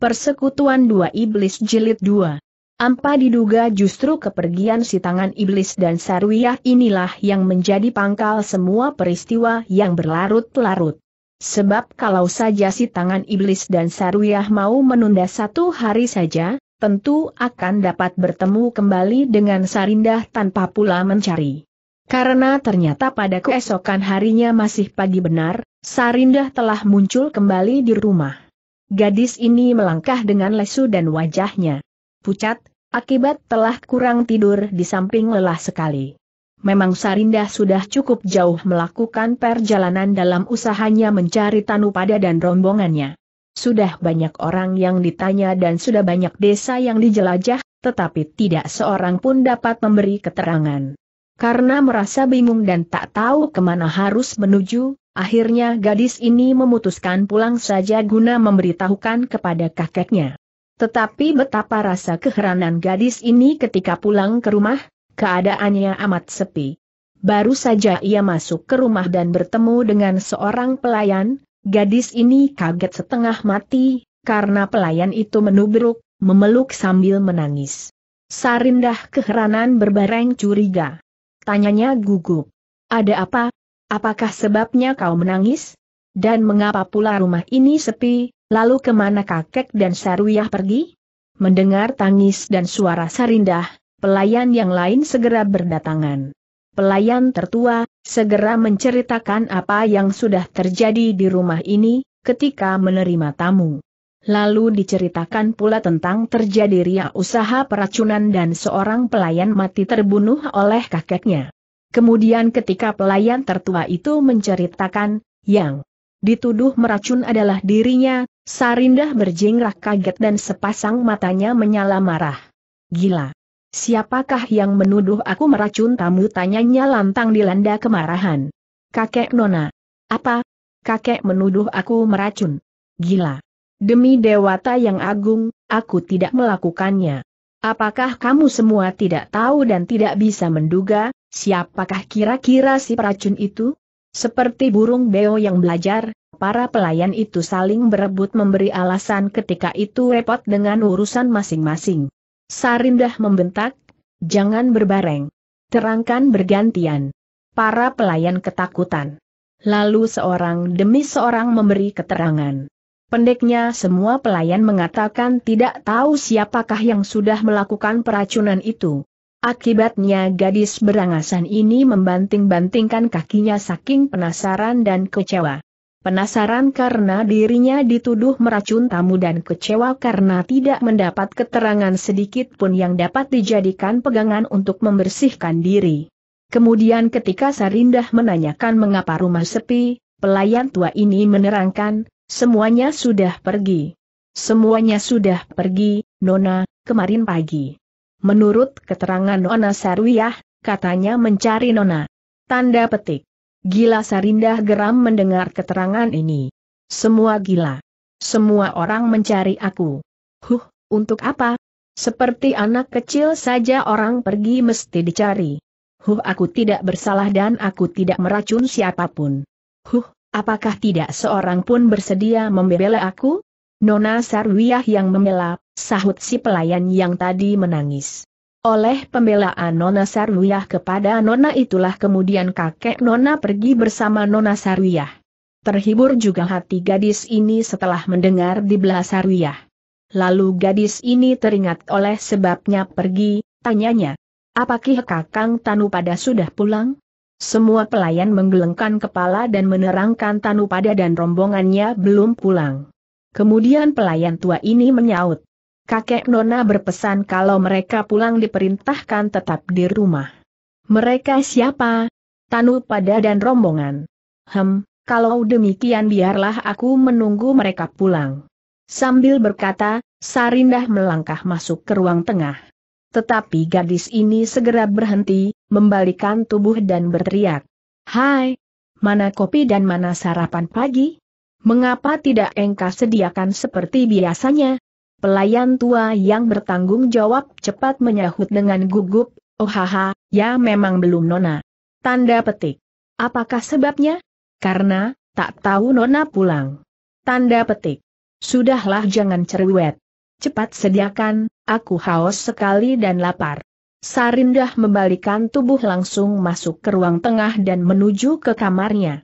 Persekutuan Dua Iblis Jilid dua. Ampa diduga justru kepergian si tangan iblis dan sarwiyah inilah yang menjadi pangkal semua peristiwa yang berlarut-larut. Sebab kalau saja si tangan iblis dan sarwiyah mau menunda satu hari saja, tentu akan dapat bertemu kembali dengan Sarindah tanpa pula mencari. Karena ternyata pada keesokan harinya masih pagi benar, Sarindah telah muncul kembali di rumah. Gadis ini melangkah dengan lesu dan wajahnya pucat, akibat telah kurang tidur di samping lelah sekali. Memang Sarinda sudah cukup jauh melakukan perjalanan dalam usahanya mencari Tanupada dan rombongannya. Sudah banyak orang yang ditanya dan sudah banyak desa yang dijelajah, tetapi tidak seorang pun dapat memberi keterangan. Karena merasa bingung dan tak tahu kemana harus menuju, Akhirnya gadis ini memutuskan pulang saja guna memberitahukan kepada kakeknya. Tetapi betapa rasa keheranan gadis ini ketika pulang ke rumah, keadaannya amat sepi. Baru saja ia masuk ke rumah dan bertemu dengan seorang pelayan, gadis ini kaget setengah mati, karena pelayan itu menubruk, memeluk sambil menangis. Sarindah keheranan berbareng curiga. Tanyanya gugup. Ada apa, Apakah sebabnya kau menangis? Dan mengapa pula rumah ini sepi, lalu kemana kakek dan Saruyah pergi? Mendengar tangis dan suara Sarindah, pelayan yang lain segera berdatangan. Pelayan tertua, segera menceritakan apa yang sudah terjadi di rumah ini, ketika menerima tamu. Lalu diceritakan pula tentang terjadi ria usaha peracunan dan seorang pelayan mati terbunuh oleh kakeknya. Kemudian ketika pelayan tertua itu menceritakan, yang dituduh meracun adalah dirinya, Sarindah berjingrah kaget dan sepasang matanya menyala marah. Gila! Siapakah yang menuduh aku meracun tamu tanyanya lantang dilanda kemarahan. Kakek Nona. Apa? Kakek menuduh aku meracun. Gila. Demi dewata yang agung, aku tidak melakukannya. Apakah kamu semua tidak tahu dan tidak bisa menduga, Siapakah kira-kira si peracun itu? Seperti burung beo yang belajar, para pelayan itu saling berebut memberi alasan ketika itu repot dengan urusan masing-masing. Sarindah membentak, jangan berbareng. Terangkan bergantian. Para pelayan ketakutan. Lalu seorang demi seorang memberi keterangan. Pendeknya semua pelayan mengatakan tidak tahu siapakah yang sudah melakukan peracunan itu. Akibatnya gadis berangasan ini membanting-bantingkan kakinya saking penasaran dan kecewa. Penasaran karena dirinya dituduh meracun tamu dan kecewa karena tidak mendapat keterangan sedikit pun yang dapat dijadikan pegangan untuk membersihkan diri. Kemudian ketika Sarindah menanyakan mengapa rumah sepi, pelayan tua ini menerangkan, semuanya sudah pergi. Semuanya sudah pergi, Nona, kemarin pagi. Menurut keterangan Nona Sarwiyah, katanya mencari Nona. Tanda petik. Gila Sarindah geram mendengar keterangan ini. Semua gila. Semua orang mencari aku. Huh, untuk apa? Seperti anak kecil saja orang pergi mesti dicari. Huh, aku tidak bersalah dan aku tidak meracun siapapun. Huh, apakah tidak seorang pun bersedia membela aku? Nona Sarwiyah yang membela sahut si pelayan yang tadi menangis. Oleh pembelaan Nona Sarwiyah kepada Nona itulah kemudian kakek Nona pergi bersama Nona Sarwiyah. Terhibur juga hati gadis ini setelah mendengar di belah Sarwiyah. Lalu gadis ini teringat oleh sebabnya pergi, tanyanya. Apakah kakang Tanu pada sudah pulang? Semua pelayan menggelengkan kepala dan menerangkan Tanu pada dan rombongannya belum pulang. Kemudian pelayan tua ini menyaut kakek Nona berpesan kalau mereka pulang diperintahkan tetap di rumah. Mereka siapa? Tanu pada dan rombongan. Hem, kalau demikian biarlah aku menunggu mereka pulang. Sambil berkata, Sarindah melangkah masuk ke ruang tengah. Tetapi gadis ini segera berhenti, membalikan tubuh dan berteriak. Hai, mana kopi dan mana sarapan pagi? Mengapa tidak engkau sediakan seperti biasanya? Pelayan tua yang bertanggung jawab cepat menyahut dengan gugup, oh haha, ya memang belum nona. Tanda petik. Apakah sebabnya? Karena, tak tahu nona pulang. Tanda petik. Sudahlah jangan cerewet. Cepat sediakan, aku haus sekali dan lapar. Sarindah membalikan tubuh langsung masuk ke ruang tengah dan menuju ke kamarnya.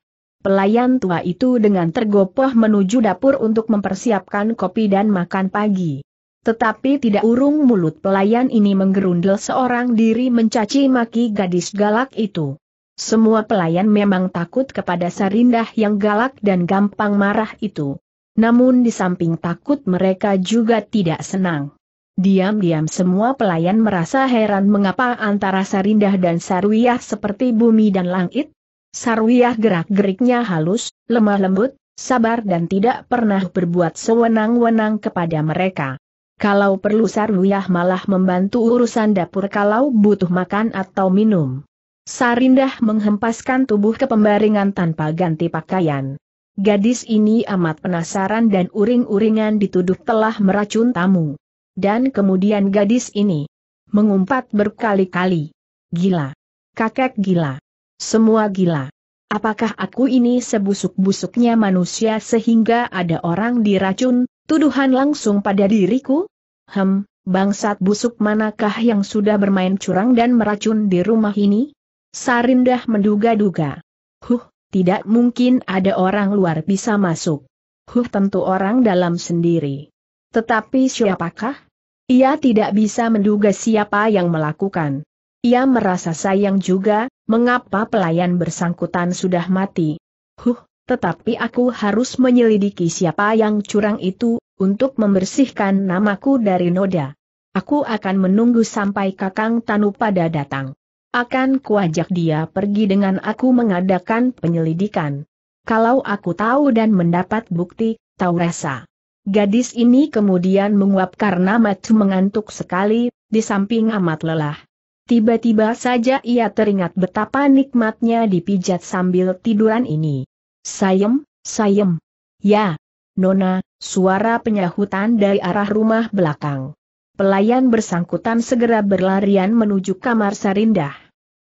Pelayan tua itu dengan tergopoh menuju dapur untuk mempersiapkan kopi dan makan pagi. Tetapi tidak urung mulut pelayan ini menggerundel seorang diri mencaci maki gadis galak itu. Semua pelayan memang takut kepada Sarindah yang galak dan gampang marah itu. Namun di samping takut mereka juga tidak senang. Diam-diam semua pelayan merasa heran mengapa antara Sarindah dan Sarwiyah seperti bumi dan langit, Sarwiyah gerak-geriknya halus, lemah lembut, sabar dan tidak pernah berbuat sewenang-wenang kepada mereka. Kalau perlu Sarwiyah malah membantu urusan dapur kalau butuh makan atau minum. Sarindah menghempaskan tubuh ke pembaringan tanpa ganti pakaian. Gadis ini amat penasaran dan uring-uringan dituduh telah meracun tamu. Dan kemudian gadis ini mengumpat berkali-kali. Gila. Kakek gila. Semua gila. Apakah aku ini sebusuk-busuknya manusia sehingga ada orang diracun, tuduhan langsung pada diriku? Hem, bangsat busuk manakah yang sudah bermain curang dan meracun di rumah ini? Sarindah menduga-duga. Huh, tidak mungkin ada orang luar bisa masuk. Huh tentu orang dalam sendiri. Tetapi siapakah? Ia tidak bisa menduga siapa yang melakukan. Ia merasa sayang juga, mengapa pelayan bersangkutan sudah mati. Huh, tetapi aku harus menyelidiki siapa yang curang itu, untuk membersihkan namaku dari noda. Aku akan menunggu sampai Kakang Tanu pada datang. Akan kuajak dia pergi dengan aku mengadakan penyelidikan. Kalau aku tahu dan mendapat bukti, tahu rasa. Gadis ini kemudian menguap karena matu mengantuk sekali, di samping amat lelah. Tiba-tiba saja ia teringat betapa nikmatnya dipijat sambil tiduran ini. Sayem, sayem. Ya, Nona, suara penyahutan dari arah rumah belakang. Pelayan bersangkutan segera berlarian menuju kamar Sarindah.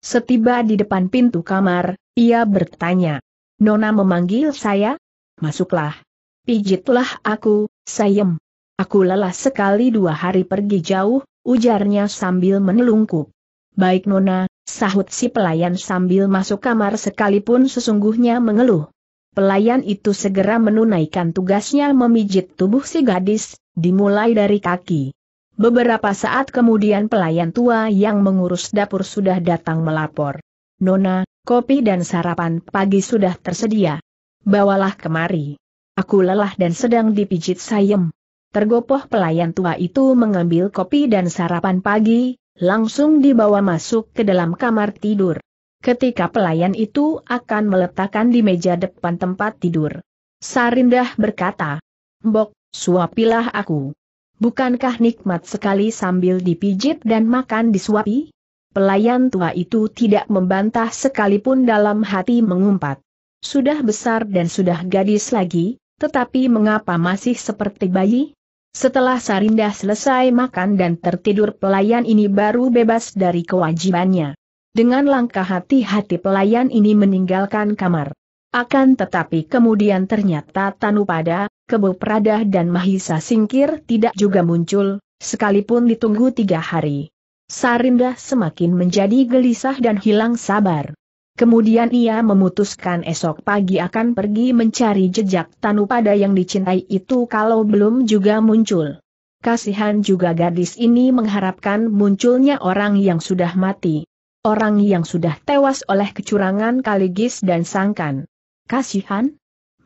Setiba di depan pintu kamar, ia bertanya. Nona memanggil saya? Masuklah. Pijitlah aku, sayem. Aku lelah sekali dua hari pergi jauh, ujarnya sambil menelungkup. Baik Nona, sahut si pelayan sambil masuk kamar sekalipun sesungguhnya mengeluh. Pelayan itu segera menunaikan tugasnya memijit tubuh si gadis, dimulai dari kaki. Beberapa saat kemudian pelayan tua yang mengurus dapur sudah datang melapor. Nona, kopi dan sarapan pagi sudah tersedia. Bawalah kemari. Aku lelah dan sedang dipijit sayem. Tergopoh pelayan tua itu mengambil kopi dan sarapan pagi, langsung dibawa masuk ke dalam kamar tidur. Ketika pelayan itu akan meletakkan di meja depan tempat tidur. Sarindah berkata, Mbok, suapilah aku. Bukankah nikmat sekali sambil dipijit dan makan disuapi? Pelayan tua itu tidak membantah sekalipun dalam hati mengumpat. Sudah besar dan sudah gadis lagi, tetapi mengapa masih seperti bayi? Setelah Sarinda selesai makan dan tertidur pelayan ini baru bebas dari kewajibannya. Dengan langkah hati-hati pelayan ini meninggalkan kamar. Akan tetapi kemudian ternyata Tanu pada, Kebu Prada dan Mahisa Singkir tidak juga muncul, sekalipun ditunggu tiga hari. Sarinda semakin menjadi gelisah dan hilang sabar. Kemudian ia memutuskan esok pagi akan pergi mencari jejak Tanu pada yang dicintai itu kalau belum juga muncul. Kasihan juga gadis ini mengharapkan munculnya orang yang sudah mati. Orang yang sudah tewas oleh kecurangan Kaligis dan Sangkan. Kasihan?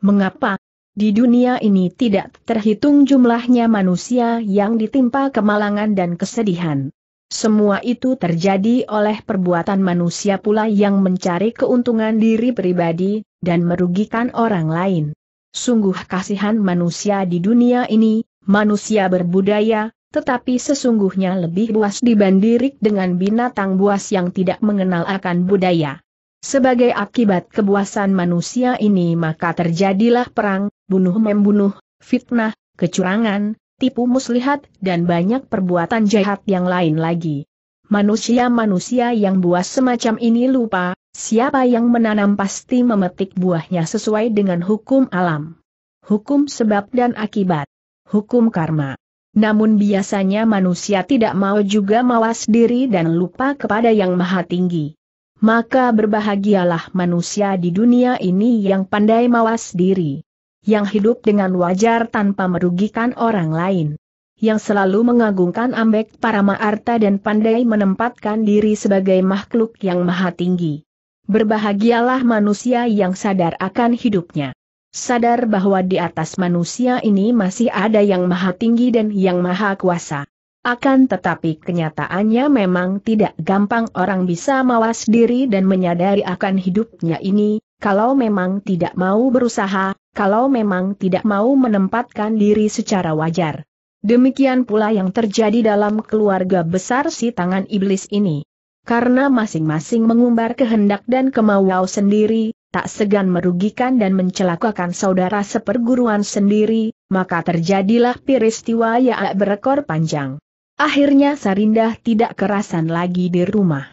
Mengapa? Di dunia ini tidak terhitung jumlahnya manusia yang ditimpa kemalangan dan kesedihan. Semua itu terjadi oleh perbuatan manusia pula yang mencari keuntungan diri pribadi, dan merugikan orang lain. Sungguh kasihan manusia di dunia ini, manusia berbudaya, tetapi sesungguhnya lebih buas dibandirik dengan binatang buas yang tidak mengenal akan budaya. Sebagai akibat kebuasan manusia ini maka terjadilah perang, bunuh-membunuh, fitnah, kecurangan, tipu muslihat, dan banyak perbuatan jahat yang lain lagi. Manusia-manusia yang buas semacam ini lupa, siapa yang menanam pasti memetik buahnya sesuai dengan hukum alam. Hukum sebab dan akibat. Hukum karma. Namun biasanya manusia tidak mau juga mawas diri dan lupa kepada yang maha tinggi. Maka berbahagialah manusia di dunia ini yang pandai mawas diri yang hidup dengan wajar tanpa merugikan orang lain. Yang selalu mengagungkan ambek para ma'arta dan pandai menempatkan diri sebagai makhluk yang maha tinggi. Berbahagialah manusia yang sadar akan hidupnya. Sadar bahwa di atas manusia ini masih ada yang maha tinggi dan yang maha kuasa. Akan tetapi kenyataannya memang tidak gampang orang bisa mawas diri dan menyadari akan hidupnya ini, kalau memang tidak mau berusaha, kalau memang tidak mau menempatkan diri secara wajar. Demikian pula yang terjadi dalam keluarga besar si tangan iblis ini. Karena masing-masing mengumbar kehendak dan kemauan sendiri, tak segan merugikan dan mencelakakan saudara seperguruan sendiri, maka terjadilah peristiwa yang berekor panjang. Akhirnya Sarindah tidak kerasan lagi di rumah.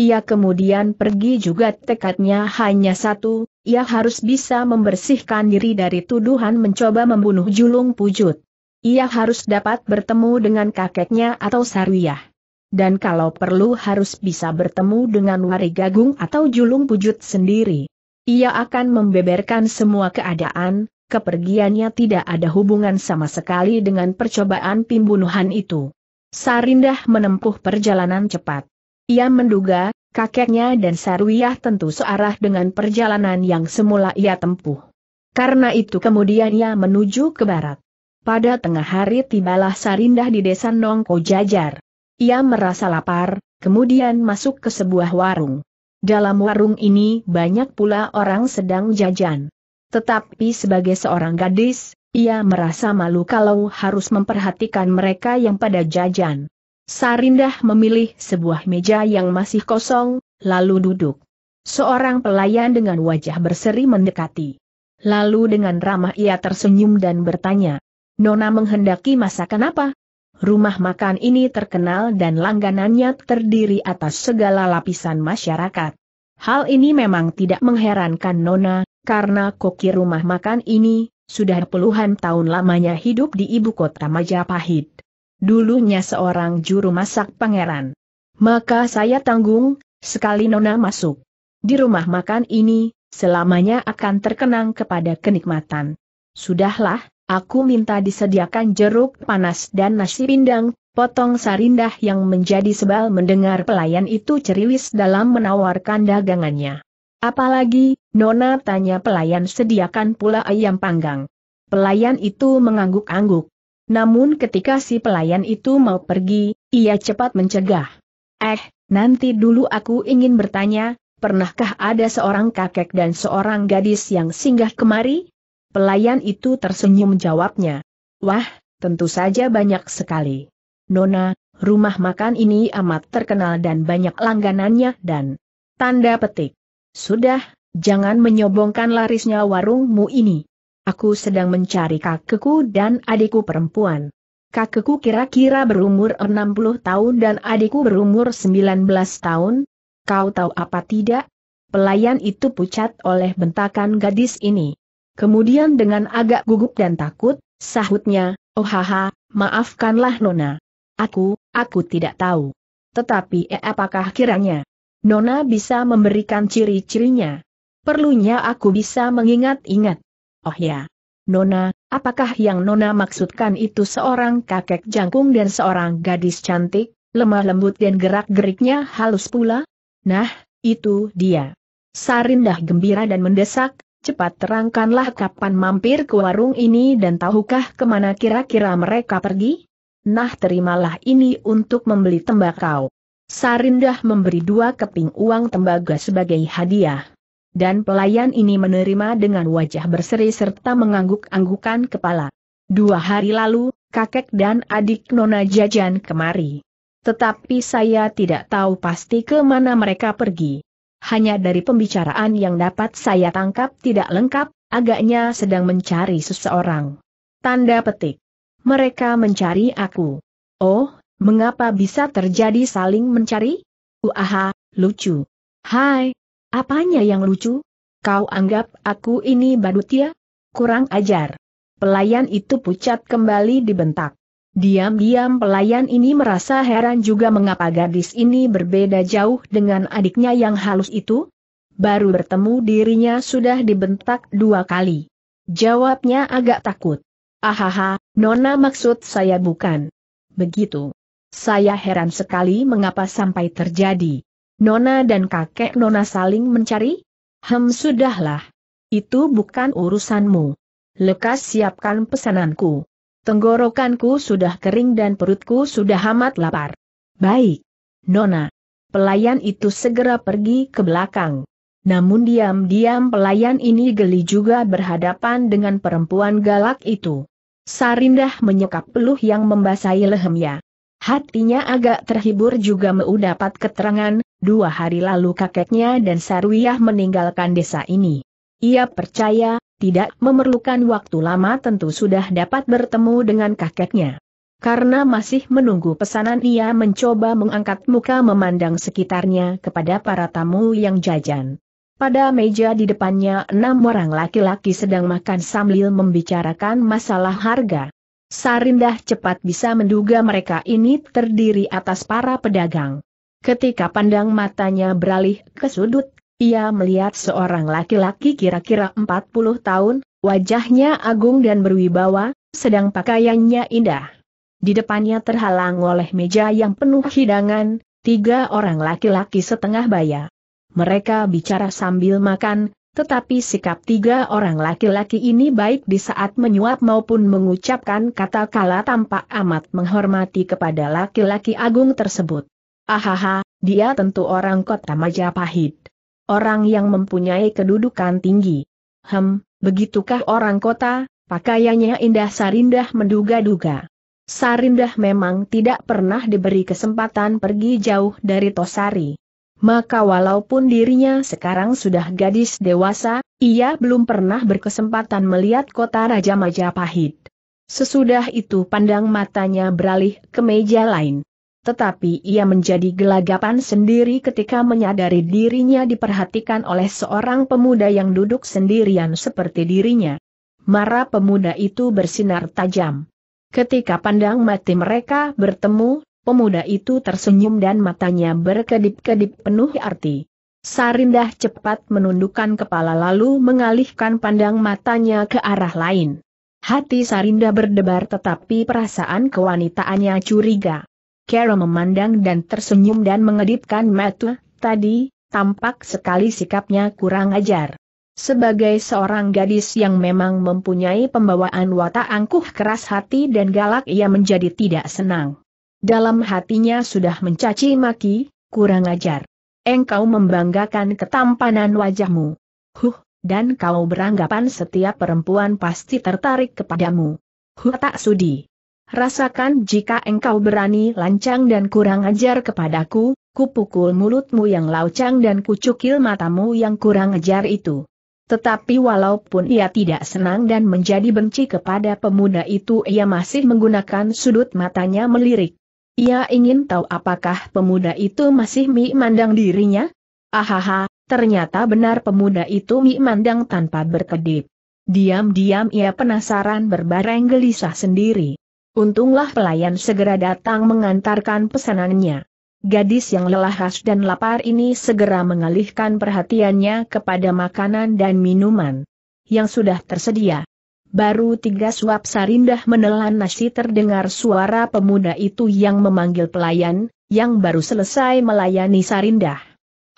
Ia kemudian pergi juga tekadnya hanya satu, ia harus bisa membersihkan diri dari tuduhan mencoba membunuh Julung Pujut. Ia harus dapat bertemu dengan kakeknya atau Sarwiyah. Dan kalau perlu harus bisa bertemu dengan Warigagung atau Julung Pujut sendiri. Ia akan membeberkan semua keadaan, kepergiannya tidak ada hubungan sama sekali dengan percobaan pembunuhan itu. Sarindah menempuh perjalanan cepat. Ia menduga, kakeknya dan Sarwiyah tentu searah dengan perjalanan yang semula ia tempuh. Karena itu kemudian ia menuju ke barat. Pada tengah hari tibalah Sarindah di desa Nongko Jajar. Ia merasa lapar, kemudian masuk ke sebuah warung. Dalam warung ini banyak pula orang sedang jajan. Tetapi sebagai seorang gadis, ia merasa malu kalau harus memperhatikan mereka yang pada jajan. Sarindah memilih sebuah meja yang masih kosong, lalu duduk. Seorang pelayan dengan wajah berseri mendekati. Lalu dengan ramah ia tersenyum dan bertanya, Nona menghendaki masakan apa? Rumah makan ini terkenal dan langganannya terdiri atas segala lapisan masyarakat. Hal ini memang tidak mengherankan Nona, karena koki rumah makan ini, sudah puluhan tahun lamanya hidup di ibu kota Majapahit dulunya seorang juru masak pangeran. Maka saya tanggung, sekali Nona masuk. Di rumah makan ini, selamanya akan terkenang kepada kenikmatan. Sudahlah, aku minta disediakan jeruk panas dan nasi pindang, potong sarindah yang menjadi sebal mendengar pelayan itu ceriwis dalam menawarkan dagangannya. Apalagi, Nona tanya pelayan sediakan pula ayam panggang. Pelayan itu mengangguk-angguk. Namun ketika si pelayan itu mau pergi, ia cepat mencegah. Eh, nanti dulu aku ingin bertanya, pernahkah ada seorang kakek dan seorang gadis yang singgah kemari? Pelayan itu tersenyum jawabnya. Wah, tentu saja banyak sekali. Nona, rumah makan ini amat terkenal dan banyak langganannya dan... Tanda petik. Sudah, jangan menyombongkan larisnya warungmu ini. Aku sedang mencari kakekku dan adikku perempuan. Kakekku kira-kira berumur 60 tahun dan adikku berumur 19 tahun. Kau tahu apa tidak? Pelayan itu pucat oleh bentakan gadis ini. Kemudian dengan agak gugup dan takut, sahutnya, oh haha, maafkanlah Nona. Aku, aku tidak tahu. Tetapi eh, apakah kiranya Nona bisa memberikan ciri-cirinya? Perlunya aku bisa mengingat-ingat. Oh ya. Nona, apakah yang Nona maksudkan itu seorang kakek jangkung dan seorang gadis cantik, lemah lembut dan gerak-geriknya halus pula? Nah, itu dia. Sarindah gembira dan mendesak, cepat terangkanlah kapan mampir ke warung ini dan tahukah kemana kira-kira mereka pergi? Nah terimalah ini untuk membeli tembakau. Sarindah memberi dua keping uang tembaga sebagai hadiah dan pelayan ini menerima dengan wajah berseri serta mengangguk-anggukan kepala. Dua hari lalu, kakek dan adik Nona jajan kemari. Tetapi saya tidak tahu pasti ke mana mereka pergi. Hanya dari pembicaraan yang dapat saya tangkap tidak lengkap, agaknya sedang mencari seseorang. Tanda petik. Mereka mencari aku. Oh, mengapa bisa terjadi saling mencari? Uaha, lucu. Hai, Apanya yang lucu? Kau anggap aku ini badut ya? Kurang ajar. Pelayan itu pucat kembali dibentak. Diam-diam pelayan ini merasa heran juga mengapa gadis ini berbeda jauh dengan adiknya yang halus itu. Baru bertemu dirinya sudah dibentak dua kali. Jawabnya agak takut. Ahaha, Nona maksud saya bukan. Begitu. Saya heran sekali mengapa sampai terjadi. Nona dan kakek Nona saling mencari? Hem sudahlah. Itu bukan urusanmu. Lekas siapkan pesananku. Tenggorokanku sudah kering dan perutku sudah amat lapar. Baik. Nona. Pelayan itu segera pergi ke belakang. Namun diam-diam pelayan ini geli juga berhadapan dengan perempuan galak itu. Sarindah menyekap peluh yang membasahi lehemnya. Hatinya agak terhibur juga mau keterangan, dua hari lalu kakeknya dan Sarwiyah meninggalkan desa ini. Ia percaya, tidak memerlukan waktu lama tentu sudah dapat bertemu dengan kakeknya. Karena masih menunggu pesanan ia mencoba mengangkat muka memandang sekitarnya kepada para tamu yang jajan. Pada meja di depannya enam orang laki-laki sedang makan sambil membicarakan masalah harga. Sarindah cepat bisa menduga mereka ini terdiri atas para pedagang. Ketika pandang matanya beralih ke sudut, ia melihat seorang laki-laki kira-kira 40 tahun, wajahnya agung dan berwibawa, sedang pakaiannya indah. Di depannya terhalang oleh meja yang penuh hidangan, tiga orang laki-laki setengah baya. Mereka bicara sambil makan, tetapi sikap tiga orang laki-laki ini baik di saat menyuap maupun mengucapkan kata-kala tampak amat menghormati kepada laki-laki agung tersebut. Ahaha, dia tentu orang kota Majapahit. Orang yang mempunyai kedudukan tinggi. Hem, begitukah orang kota? Pakaiannya indah Sarindah menduga-duga. Sarindah memang tidak pernah diberi kesempatan pergi jauh dari Tosari. Maka walaupun dirinya sekarang sudah gadis dewasa, ia belum pernah berkesempatan melihat kota Raja Majapahit. Sesudah itu pandang matanya beralih ke meja lain. Tetapi ia menjadi gelagapan sendiri ketika menyadari dirinya diperhatikan oleh seorang pemuda yang duduk sendirian seperti dirinya. Mara pemuda itu bersinar tajam. Ketika pandang mati mereka bertemu, pemuda itu tersenyum dan matanya berkedip-kedip penuh arti. Sarindah cepat menundukkan kepala lalu mengalihkan pandang matanya ke arah lain. Hati Sarinda berdebar tetapi perasaan kewanitaannya curiga. Kero memandang dan tersenyum dan mengedipkan mata, tadi, tampak sekali sikapnya kurang ajar. Sebagai seorang gadis yang memang mempunyai pembawaan watak angkuh keras hati dan galak ia menjadi tidak senang. Dalam hatinya sudah mencaci maki, kurang ajar. Engkau membanggakan ketampanan wajahmu. Huh, dan kau beranggapan setiap perempuan pasti tertarik kepadamu. Huh tak sudi. Rasakan jika engkau berani lancang dan kurang ajar kepadaku, kupukul mulutmu yang laucang dan kucukil matamu yang kurang ajar itu. Tetapi walaupun ia tidak senang dan menjadi benci kepada pemuda itu ia masih menggunakan sudut matanya melirik. Ia ingin tahu apakah pemuda itu masih memandang dirinya? Ahaha, ternyata benar pemuda itu memandang tanpa berkedip. Diam-diam ia penasaran berbareng gelisah sendiri. Untunglah pelayan segera datang mengantarkan pesanannya. Gadis yang lelah khas dan lapar ini segera mengalihkan perhatiannya kepada makanan dan minuman yang sudah tersedia. Baru tiga suap sarindah menelan nasi terdengar suara pemuda itu yang memanggil pelayan, yang baru selesai melayani sarindah.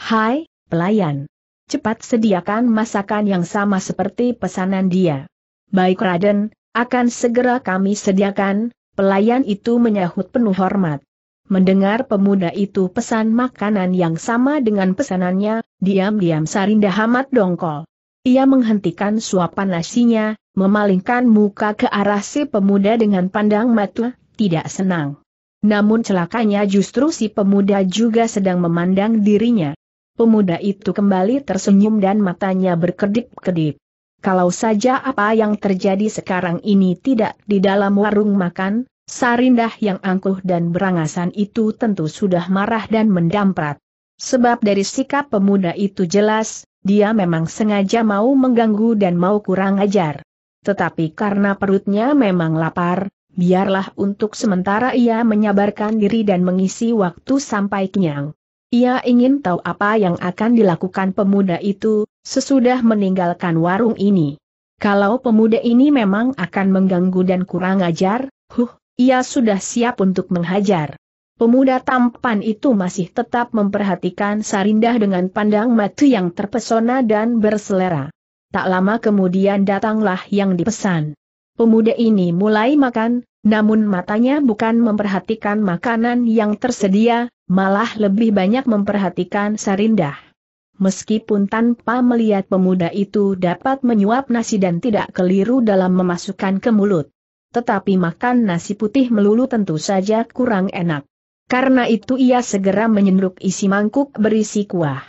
Hai, pelayan. Cepat sediakan masakan yang sama seperti pesanan dia. Baik Raden, akan segera kami sediakan, pelayan itu menyahut penuh hormat. Mendengar pemuda itu pesan makanan yang sama dengan pesanannya, diam-diam Sarinda Hamad dongkol. Ia menghentikan suapan nasinya, memalingkan muka ke arah si pemuda dengan pandang mata, tidak senang. Namun celakanya justru si pemuda juga sedang memandang dirinya. Pemuda itu kembali tersenyum dan matanya berkedip-kedip kalau saja apa yang terjadi sekarang ini tidak di dalam warung makan, Sarindah yang angkuh dan berangasan itu tentu sudah marah dan mendamprat. Sebab dari sikap pemuda itu jelas, dia memang sengaja mau mengganggu dan mau kurang ajar. Tetapi karena perutnya memang lapar, biarlah untuk sementara ia menyabarkan diri dan mengisi waktu sampai kenyang. Ia ingin tahu apa yang akan dilakukan pemuda itu, sesudah meninggalkan warung ini. Kalau pemuda ini memang akan mengganggu dan kurang ajar, huh, ia sudah siap untuk menghajar. Pemuda tampan itu masih tetap memperhatikan Sarindah dengan pandang mata yang terpesona dan berselera. Tak lama kemudian datanglah yang dipesan. Pemuda ini mulai makan, namun matanya bukan memperhatikan makanan yang tersedia, malah lebih banyak memperhatikan Sarindah meskipun tanpa melihat pemuda itu dapat menyuap nasi dan tidak keliru dalam memasukkan ke mulut. Tetapi makan nasi putih melulu tentu saja kurang enak. Karena itu ia segera menyenduk isi mangkuk berisi kuah.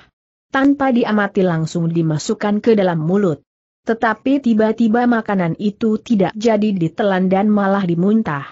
Tanpa diamati langsung dimasukkan ke dalam mulut. Tetapi tiba-tiba makanan itu tidak jadi ditelan dan malah dimuntah.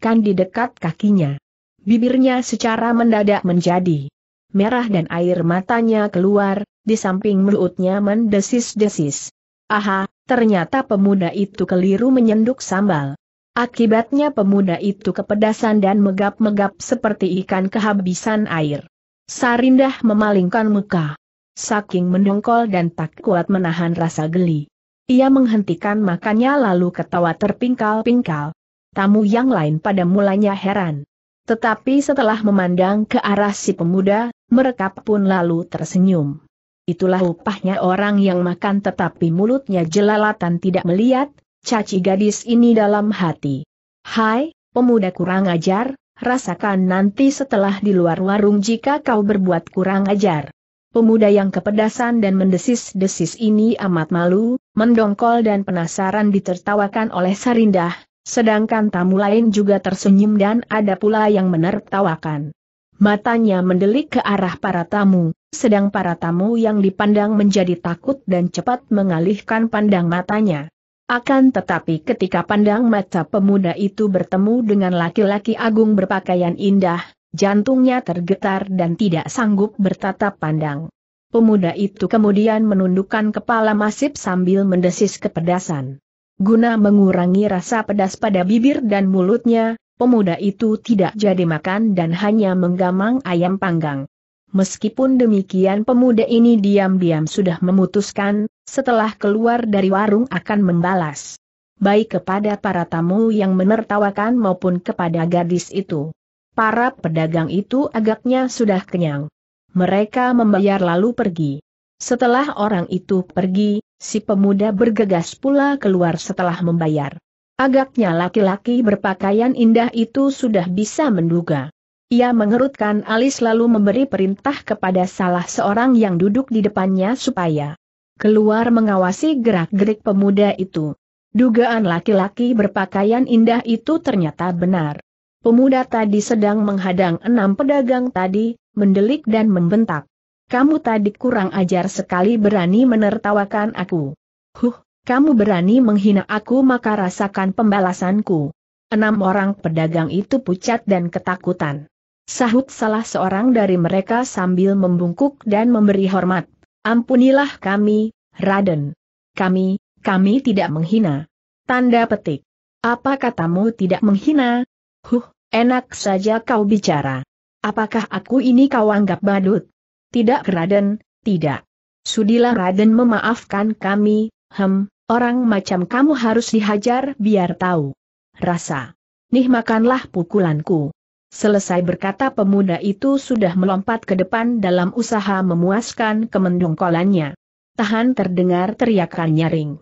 Kan di dekat kakinya. Bibirnya secara mendadak menjadi merah dan air matanya keluar, di samping mulutnya mendesis-desis. Aha, ternyata pemuda itu keliru menyenduk sambal. Akibatnya pemuda itu kepedasan dan megap-megap seperti ikan kehabisan air. Sarindah memalingkan muka. Saking mendongkol dan tak kuat menahan rasa geli. Ia menghentikan makannya lalu ketawa terpingkal-pingkal. Tamu yang lain pada mulanya heran. Tetapi setelah memandang ke arah si pemuda, mereka pun lalu tersenyum. Itulah upahnya orang yang makan tetapi mulutnya jelalatan tidak melihat, caci gadis ini dalam hati. Hai, pemuda kurang ajar, rasakan nanti setelah di luar warung jika kau berbuat kurang ajar. Pemuda yang kepedasan dan mendesis-desis ini amat malu, mendongkol dan penasaran ditertawakan oleh Sarindah, Sedangkan tamu lain juga tersenyum dan ada pula yang menertawakan. Matanya mendelik ke arah para tamu, sedang para tamu yang dipandang menjadi takut dan cepat mengalihkan pandang matanya. Akan tetapi ketika pandang mata pemuda itu bertemu dengan laki-laki agung berpakaian indah, jantungnya tergetar dan tidak sanggup bertatap pandang. Pemuda itu kemudian menundukkan kepala masif sambil mendesis kepedasan. Guna mengurangi rasa pedas pada bibir dan mulutnya, pemuda itu tidak jadi makan dan hanya menggamang ayam panggang. Meskipun demikian pemuda ini diam-diam sudah memutuskan, setelah keluar dari warung akan membalas. Baik kepada para tamu yang menertawakan maupun kepada gadis itu. Para pedagang itu agaknya sudah kenyang. Mereka membayar lalu pergi. Setelah orang itu pergi, Si pemuda bergegas pula keluar setelah membayar. Agaknya laki-laki berpakaian indah itu sudah bisa menduga. Ia mengerutkan alis lalu memberi perintah kepada salah seorang yang duduk di depannya supaya keluar mengawasi gerak-gerik pemuda itu. Dugaan laki-laki berpakaian indah itu ternyata benar. Pemuda tadi sedang menghadang enam pedagang tadi, mendelik dan membentak. Kamu tadi kurang ajar sekali berani menertawakan aku. Huh, kamu berani menghina aku maka rasakan pembalasanku. Enam orang pedagang itu pucat dan ketakutan. Sahut salah seorang dari mereka sambil membungkuk dan memberi hormat. Ampunilah kami, Raden. Kami, kami tidak menghina. Tanda petik. Apa katamu tidak menghina? Huh, enak saja kau bicara. Apakah aku ini kau anggap badut? tidak Raden, tidak. Sudilah Raden memaafkan kami, hem, orang macam kamu harus dihajar biar tahu. Rasa. Nih makanlah pukulanku. Selesai berkata pemuda itu sudah melompat ke depan dalam usaha memuaskan kemendungkolannya. Tahan terdengar teriakan nyaring.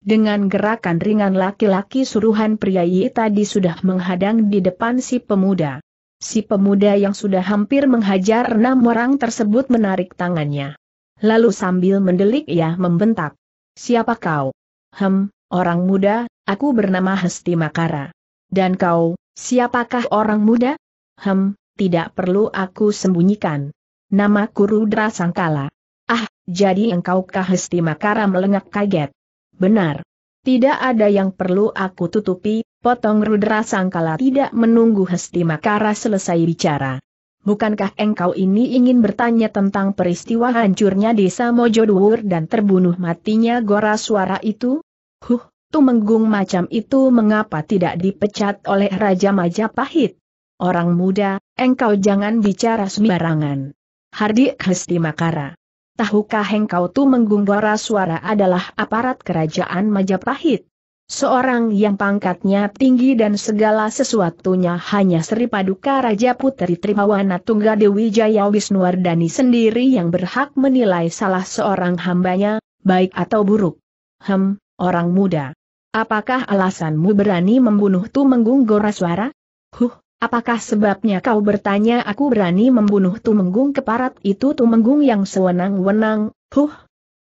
Dengan gerakan ringan laki-laki suruhan pria tadi sudah menghadang di depan si pemuda. Si pemuda yang sudah hampir menghajar enam orang tersebut menarik tangannya. Lalu sambil mendelik ia membentak. Siapa kau? Hem, orang muda, aku bernama Hesti Makara. Dan kau, siapakah orang muda? Hem, tidak perlu aku sembunyikan. Nama Rudra Sangkala. Ah, jadi engkaukah Hesti Makara melengak kaget? Benar. Tidak ada yang perlu aku tutupi, Potong Rudra sangkala tidak menunggu Hesti Makara selesai bicara. Bukankah engkau ini ingin bertanya tentang peristiwa hancurnya desa Mojodur dan terbunuh matinya Gora Suara itu? Huh, tumenggung macam itu mengapa tidak dipecat oleh Raja Majapahit? Orang muda, engkau jangan bicara sembarangan. Hardik Hesti Makara. Tahukah engkau Tumenggung Gora Suara adalah aparat kerajaan Majapahit? Seorang yang pangkatnya tinggi dan segala sesuatunya hanya Sri Paduka Raja Putri Trimawana Tunggadewi Jaya Wisnuwardani sendiri yang berhak menilai salah seorang hambanya, baik atau buruk. Hem, orang muda. Apakah alasanmu berani membunuh Tumenggung Goraswara? Huh, apakah sebabnya kau bertanya aku berani membunuh Tumenggung keparat itu Tumenggung yang sewenang-wenang? Huh,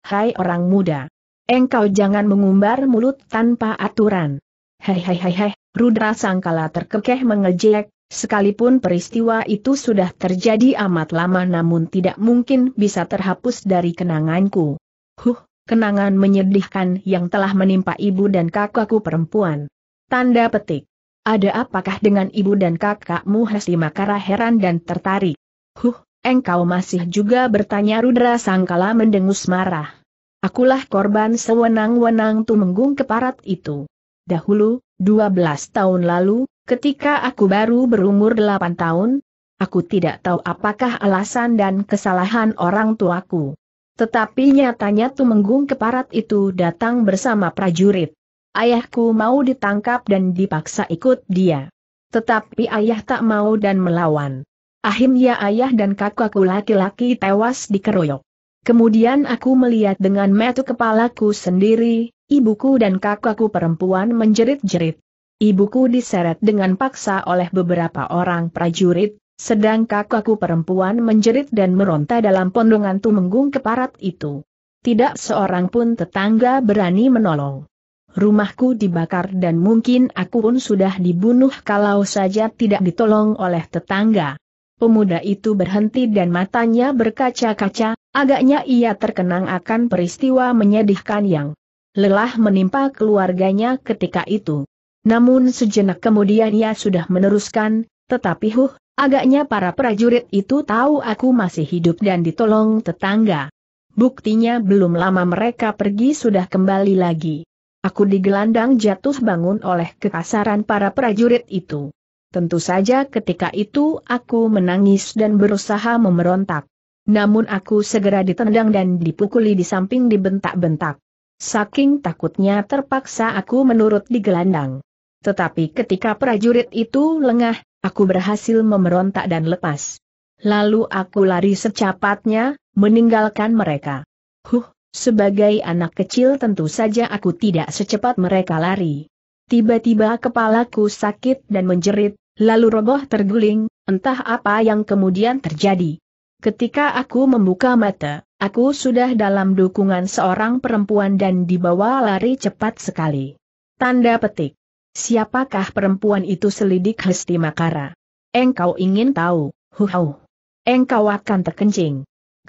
hai orang muda. Engkau jangan mengumbar mulut tanpa aturan. Hehehehe, Rudra Sangkala terkekeh mengejek, sekalipun peristiwa itu sudah terjadi amat lama namun tidak mungkin bisa terhapus dari kenanganku. Huh, kenangan menyedihkan yang telah menimpa ibu dan kakakku perempuan. Tanda petik. Ada apakah dengan ibu dan kakakmu Hesti Makara heran dan tertarik? Huh, engkau masih juga bertanya Rudra Sangkala mendengus marah. Akulah korban sewenang-wenang tumenggung keparat itu. Dahulu, 12 tahun lalu, ketika aku baru berumur 8 tahun, aku tidak tahu apakah alasan dan kesalahan orang tuaku. Tetapi nyatanya Tumenggung Keparat itu datang bersama prajurit. Ayahku mau ditangkap dan dipaksa ikut dia. Tetapi ayah tak mau dan melawan. Akhirnya ayah dan kakakku laki-laki tewas dikeroyok. Kemudian aku melihat dengan metu kepalaku sendiri, ibuku dan kakakku perempuan menjerit-jerit. Ibuku diseret dengan paksa oleh beberapa orang prajurit, sedang kakakku perempuan menjerit dan meronta dalam pondongan tumenggung keparat itu. Tidak seorang pun tetangga berani menolong. Rumahku dibakar dan mungkin aku pun sudah dibunuh kalau saja tidak ditolong oleh tetangga. Pemuda itu berhenti dan matanya berkaca-kaca, Agaknya ia terkenang akan peristiwa menyedihkan yang lelah menimpa keluarganya ketika itu. Namun sejenak kemudian ia sudah meneruskan, tetapi huh, agaknya para prajurit itu tahu aku masih hidup dan ditolong tetangga. Buktinya belum lama mereka pergi sudah kembali lagi. Aku digelandang jatuh bangun oleh kekasaran para prajurit itu. Tentu saja ketika itu aku menangis dan berusaha memberontak. Namun aku segera ditendang dan dipukuli di samping dibentak-bentak. Saking takutnya terpaksa aku menurut di gelandang. Tetapi ketika prajurit itu lengah, aku berhasil memberontak dan lepas. Lalu aku lari secepatnya, meninggalkan mereka. Huh, sebagai anak kecil tentu saja aku tidak secepat mereka lari. Tiba-tiba kepalaku sakit dan menjerit, lalu roboh terguling, entah apa yang kemudian terjadi. Ketika aku membuka mata, aku sudah dalam dukungan seorang perempuan dan dibawa lari cepat sekali. Tanda petik. Siapakah perempuan itu selidik Hesti Makara? Engkau ingin tahu, huhau. Engkau akan terkencing.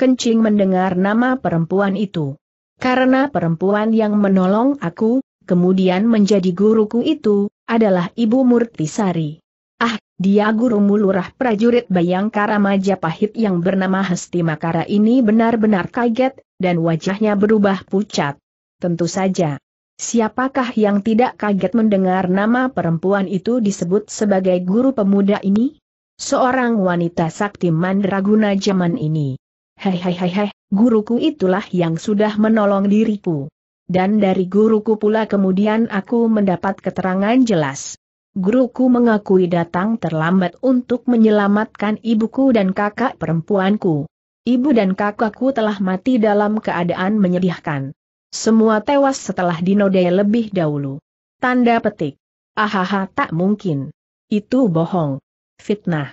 Kencing mendengar nama perempuan itu. Karena perempuan yang menolong aku, kemudian menjadi guruku itu, adalah Ibu Murtisari. Ah, dia guru mulurah prajurit Bayangkara Majapahit yang bernama Hesti Makara ini benar-benar kaget, dan wajahnya berubah pucat. Tentu saja. Siapakah yang tidak kaget mendengar nama perempuan itu disebut sebagai guru pemuda ini? Seorang wanita sakti mandraguna zaman ini. Hei hei hei hei, guruku itulah yang sudah menolong diriku. Dan dari guruku pula kemudian aku mendapat keterangan jelas guruku mengakui datang terlambat untuk menyelamatkan ibuku dan kakak perempuanku. Ibu dan kakakku telah mati dalam keadaan menyedihkan. Semua tewas setelah dinodai lebih dahulu. Tanda petik. Ahaha tak mungkin. Itu bohong. Fitnah.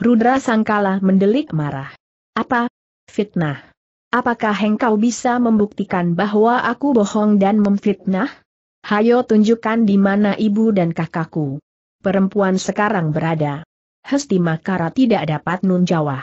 Rudra Sangkala mendelik marah. Apa? Fitnah. Apakah engkau bisa membuktikan bahwa aku bohong dan memfitnah? Hayo tunjukkan di mana ibu dan kakakku. Perempuan sekarang berada. Hesti Makara tidak dapat menjawab.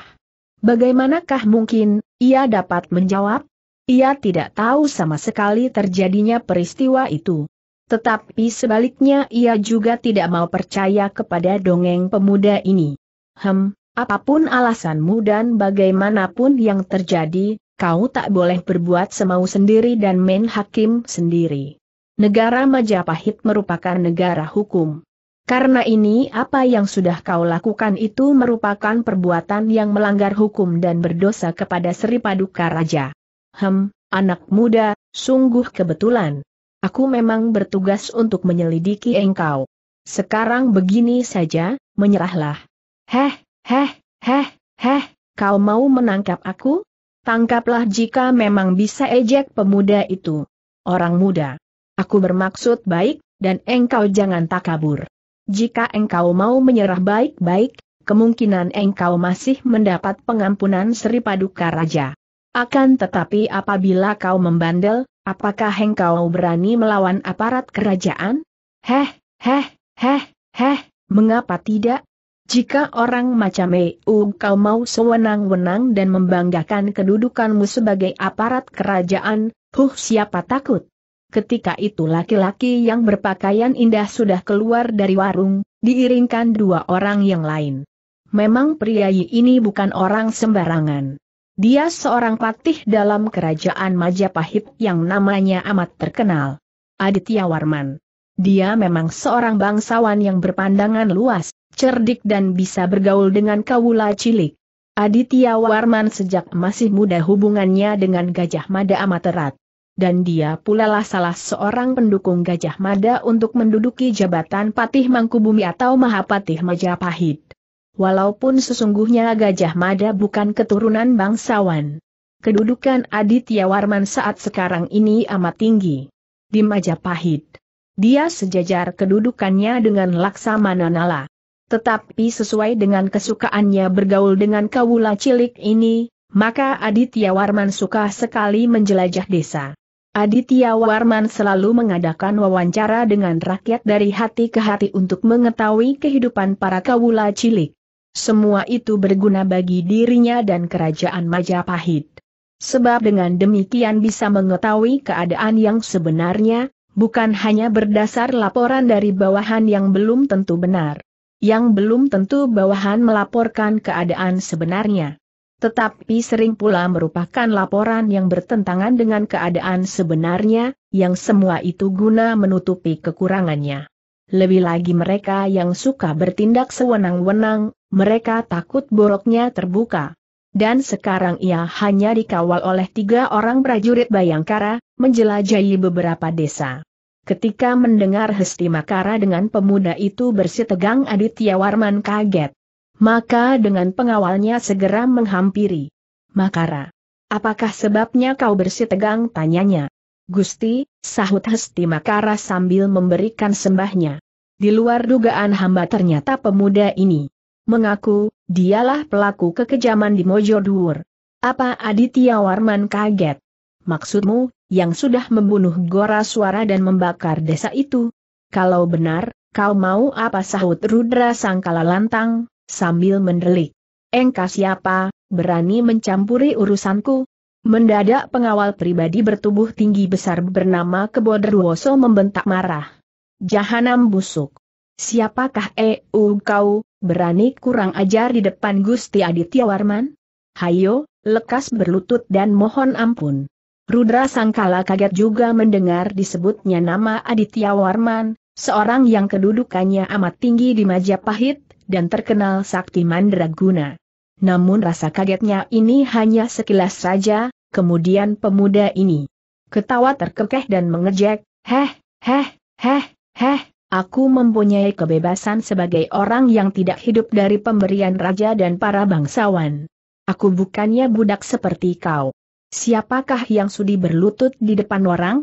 Bagaimanakah mungkin, ia dapat menjawab? Ia tidak tahu sama sekali terjadinya peristiwa itu. Tetapi sebaliknya ia juga tidak mau percaya kepada dongeng pemuda ini. Hem, apapun alasanmu dan bagaimanapun yang terjadi, kau tak boleh berbuat semau sendiri dan main hakim sendiri. Negara Majapahit merupakan negara hukum. Karena ini apa yang sudah kau lakukan itu merupakan perbuatan yang melanggar hukum dan berdosa kepada Sri Paduka Raja. Hem, anak muda, sungguh kebetulan. Aku memang bertugas untuk menyelidiki engkau. Sekarang begini saja, menyerahlah. Heh, heh, heh, heh, kau mau menangkap aku? Tangkaplah jika memang bisa ejek pemuda itu. Orang muda. Aku bermaksud baik, dan engkau jangan takabur. Jika engkau mau menyerah baik-baik, kemungkinan engkau masih mendapat pengampunan Sri Paduka Raja. Akan tetapi apabila kau membandel, apakah engkau berani melawan aparat kerajaan? Heh, heh, heh, heh, mengapa tidak? Jika orang macam EU kau mau sewenang-wenang dan membanggakan kedudukanmu sebagai aparat kerajaan, huh siapa takut? Ketika itu laki-laki yang berpakaian indah sudah keluar dari warung, diiringkan dua orang yang lain. Memang pria ini bukan orang sembarangan. Dia seorang patih dalam kerajaan Majapahit yang namanya amat terkenal. Aditya Warman. Dia memang seorang bangsawan yang berpandangan luas, cerdik dan bisa bergaul dengan kawula cilik. Aditya Warman sejak masih muda hubungannya dengan Gajah Mada amat erat dan dia pula lah salah seorang pendukung Gajah Mada untuk menduduki jabatan Patih Mangkubumi atau Mahapatih Majapahit. Walaupun sesungguhnya Gajah Mada bukan keturunan bangsawan. Kedudukan Aditya Warman saat sekarang ini amat tinggi. Di Majapahit. Dia sejajar kedudukannya dengan Laksamana Nala. Tetapi sesuai dengan kesukaannya bergaul dengan kawula cilik ini, maka Aditya Warman suka sekali menjelajah desa. Aditya Warman selalu mengadakan wawancara dengan rakyat dari hati ke hati untuk mengetahui kehidupan para kawula cilik. Semua itu berguna bagi dirinya dan kerajaan Majapahit. Sebab dengan demikian bisa mengetahui keadaan yang sebenarnya, bukan hanya berdasar laporan dari bawahan yang belum tentu benar. Yang belum tentu bawahan melaporkan keadaan sebenarnya. Tetapi sering pula merupakan laporan yang bertentangan dengan keadaan sebenarnya, yang semua itu guna menutupi kekurangannya. Lebih lagi mereka yang suka bertindak sewenang-wenang, mereka takut boroknya terbuka. Dan sekarang ia hanya dikawal oleh tiga orang prajurit Bayangkara, menjelajahi beberapa desa. Ketika mendengar Hesti Makara dengan pemuda itu bersitegang Aditya Warman kaget maka dengan pengawalnya segera menghampiri. Makara. Apakah sebabnya kau bersih tegang? tanyanya? Gusti, sahut Hesti Makara sambil memberikan sembahnya. Di luar dugaan hamba ternyata pemuda ini. Mengaku, dialah pelaku kekejaman di Mojodur. Apa Aditya Warman kaget? Maksudmu, yang sudah membunuh Gora Suara dan membakar desa itu? Kalau benar, kau mau apa sahut Rudra Sangkala lantang? sambil mendelik. Engkau siapa, berani mencampuri urusanku? Mendadak pengawal pribadi bertubuh tinggi besar bernama Kebodruwoso membentak marah. Jahanam busuk. Siapakah EU eh, kau, berani kurang ajar di depan Gusti Aditya Warman? Hayo, lekas berlutut dan mohon ampun. Rudra Sangkala kaget juga mendengar disebutnya nama Aditya Warman, seorang yang kedudukannya amat tinggi di Majapahit, dan terkenal sakti mandraguna. Namun rasa kagetnya ini hanya sekilas saja, kemudian pemuda ini ketawa terkekeh dan mengejek, heh, heh, heh, heh, aku mempunyai kebebasan sebagai orang yang tidak hidup dari pemberian raja dan para bangsawan. Aku bukannya budak seperti kau. Siapakah yang sudi berlutut di depan orang?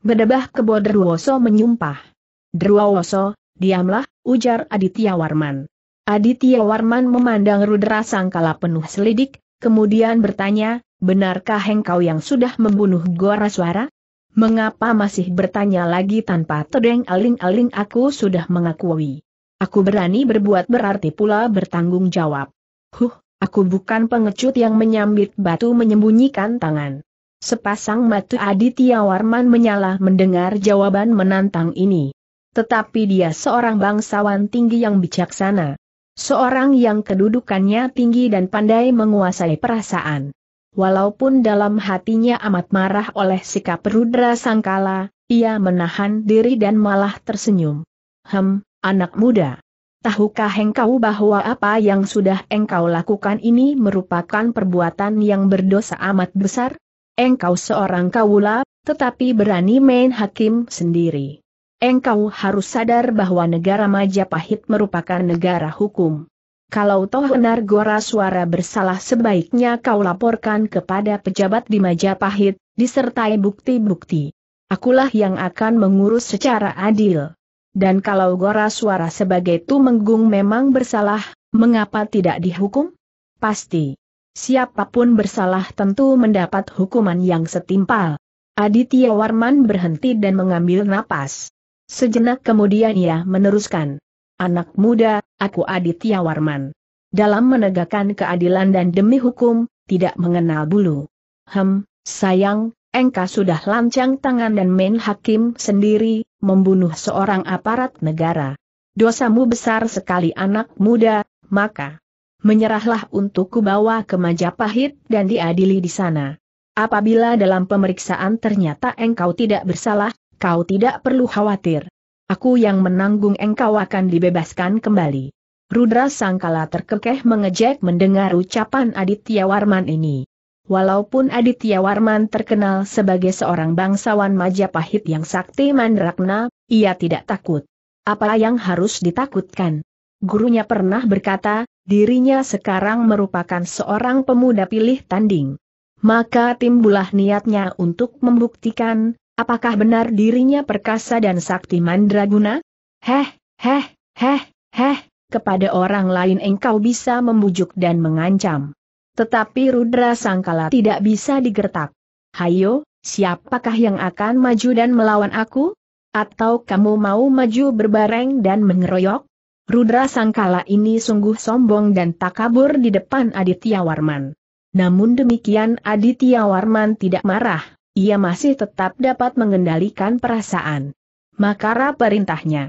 Bedebah kebo Derwoso menyumpah. Derwoso, diamlah, ujar Aditya Warman. Aditya Warman memandang Rudra Sangkala penuh selidik, kemudian bertanya, benarkah engkau yang sudah membunuh Gora Suara? Mengapa masih bertanya lagi tanpa tedeng aling-aling aku sudah mengakui? Aku berani berbuat berarti pula bertanggung jawab. Huh, aku bukan pengecut yang menyambit batu menyembunyikan tangan. Sepasang mata Aditya Warman menyala mendengar jawaban menantang ini. Tetapi dia seorang bangsawan tinggi yang bijaksana. Seorang yang kedudukannya tinggi dan pandai menguasai perasaan. Walaupun dalam hatinya amat marah oleh sikap Rudra Sangkala, ia menahan diri dan malah tersenyum. Hem, anak muda. Tahukah engkau bahwa apa yang sudah engkau lakukan ini merupakan perbuatan yang berdosa amat besar? Engkau seorang kaula, tetapi berani main hakim sendiri engkau harus sadar bahwa negara Majapahit merupakan negara hukum. Kalau toh benar Gora Suara bersalah sebaiknya kau laporkan kepada pejabat di Majapahit, disertai bukti-bukti. Akulah yang akan mengurus secara adil. Dan kalau Gora Suara sebagai Tumenggung memang bersalah, mengapa tidak dihukum? Pasti. Siapapun bersalah tentu mendapat hukuman yang setimpal. Aditya Warman berhenti dan mengambil napas. Sejenak kemudian ia meneruskan. Anak muda, aku Aditya Warman. Dalam menegakkan keadilan dan demi hukum, tidak mengenal bulu. Hem, sayang, engkau sudah lancang tangan dan main hakim sendiri, membunuh seorang aparat negara. Dosamu besar sekali anak muda, maka menyerahlah untuk kubawa ke Majapahit dan diadili di sana. Apabila dalam pemeriksaan ternyata engkau tidak bersalah, Kau tidak perlu khawatir. Aku yang menanggung engkau akan dibebaskan kembali. Rudra Sangkala terkekeh mengejek mendengar ucapan Aditya Warman ini. Walaupun Aditya Warman terkenal sebagai seorang bangsawan Majapahit yang sakti mandrakna, ia tidak takut. Apa yang harus ditakutkan? Gurunya pernah berkata, dirinya sekarang merupakan seorang pemuda pilih tanding. Maka timbulah niatnya untuk membuktikan, Apakah benar dirinya perkasa dan sakti mandraguna? Heh, heh, heh, heh, kepada orang lain engkau bisa membujuk dan mengancam. Tetapi Rudra Sangkala tidak bisa digertak. Hayo, siapakah yang akan maju dan melawan aku? Atau kamu mau maju berbareng dan mengeroyok? Rudra Sangkala ini sungguh sombong dan takabur di depan Aditya Warman. Namun demikian Aditya Warman tidak marah, ia masih tetap dapat mengendalikan perasaan. Makara perintahnya.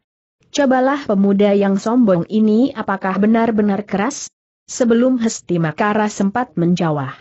Cobalah pemuda yang sombong ini apakah benar-benar keras? Sebelum Hesti Makara sempat menjawab,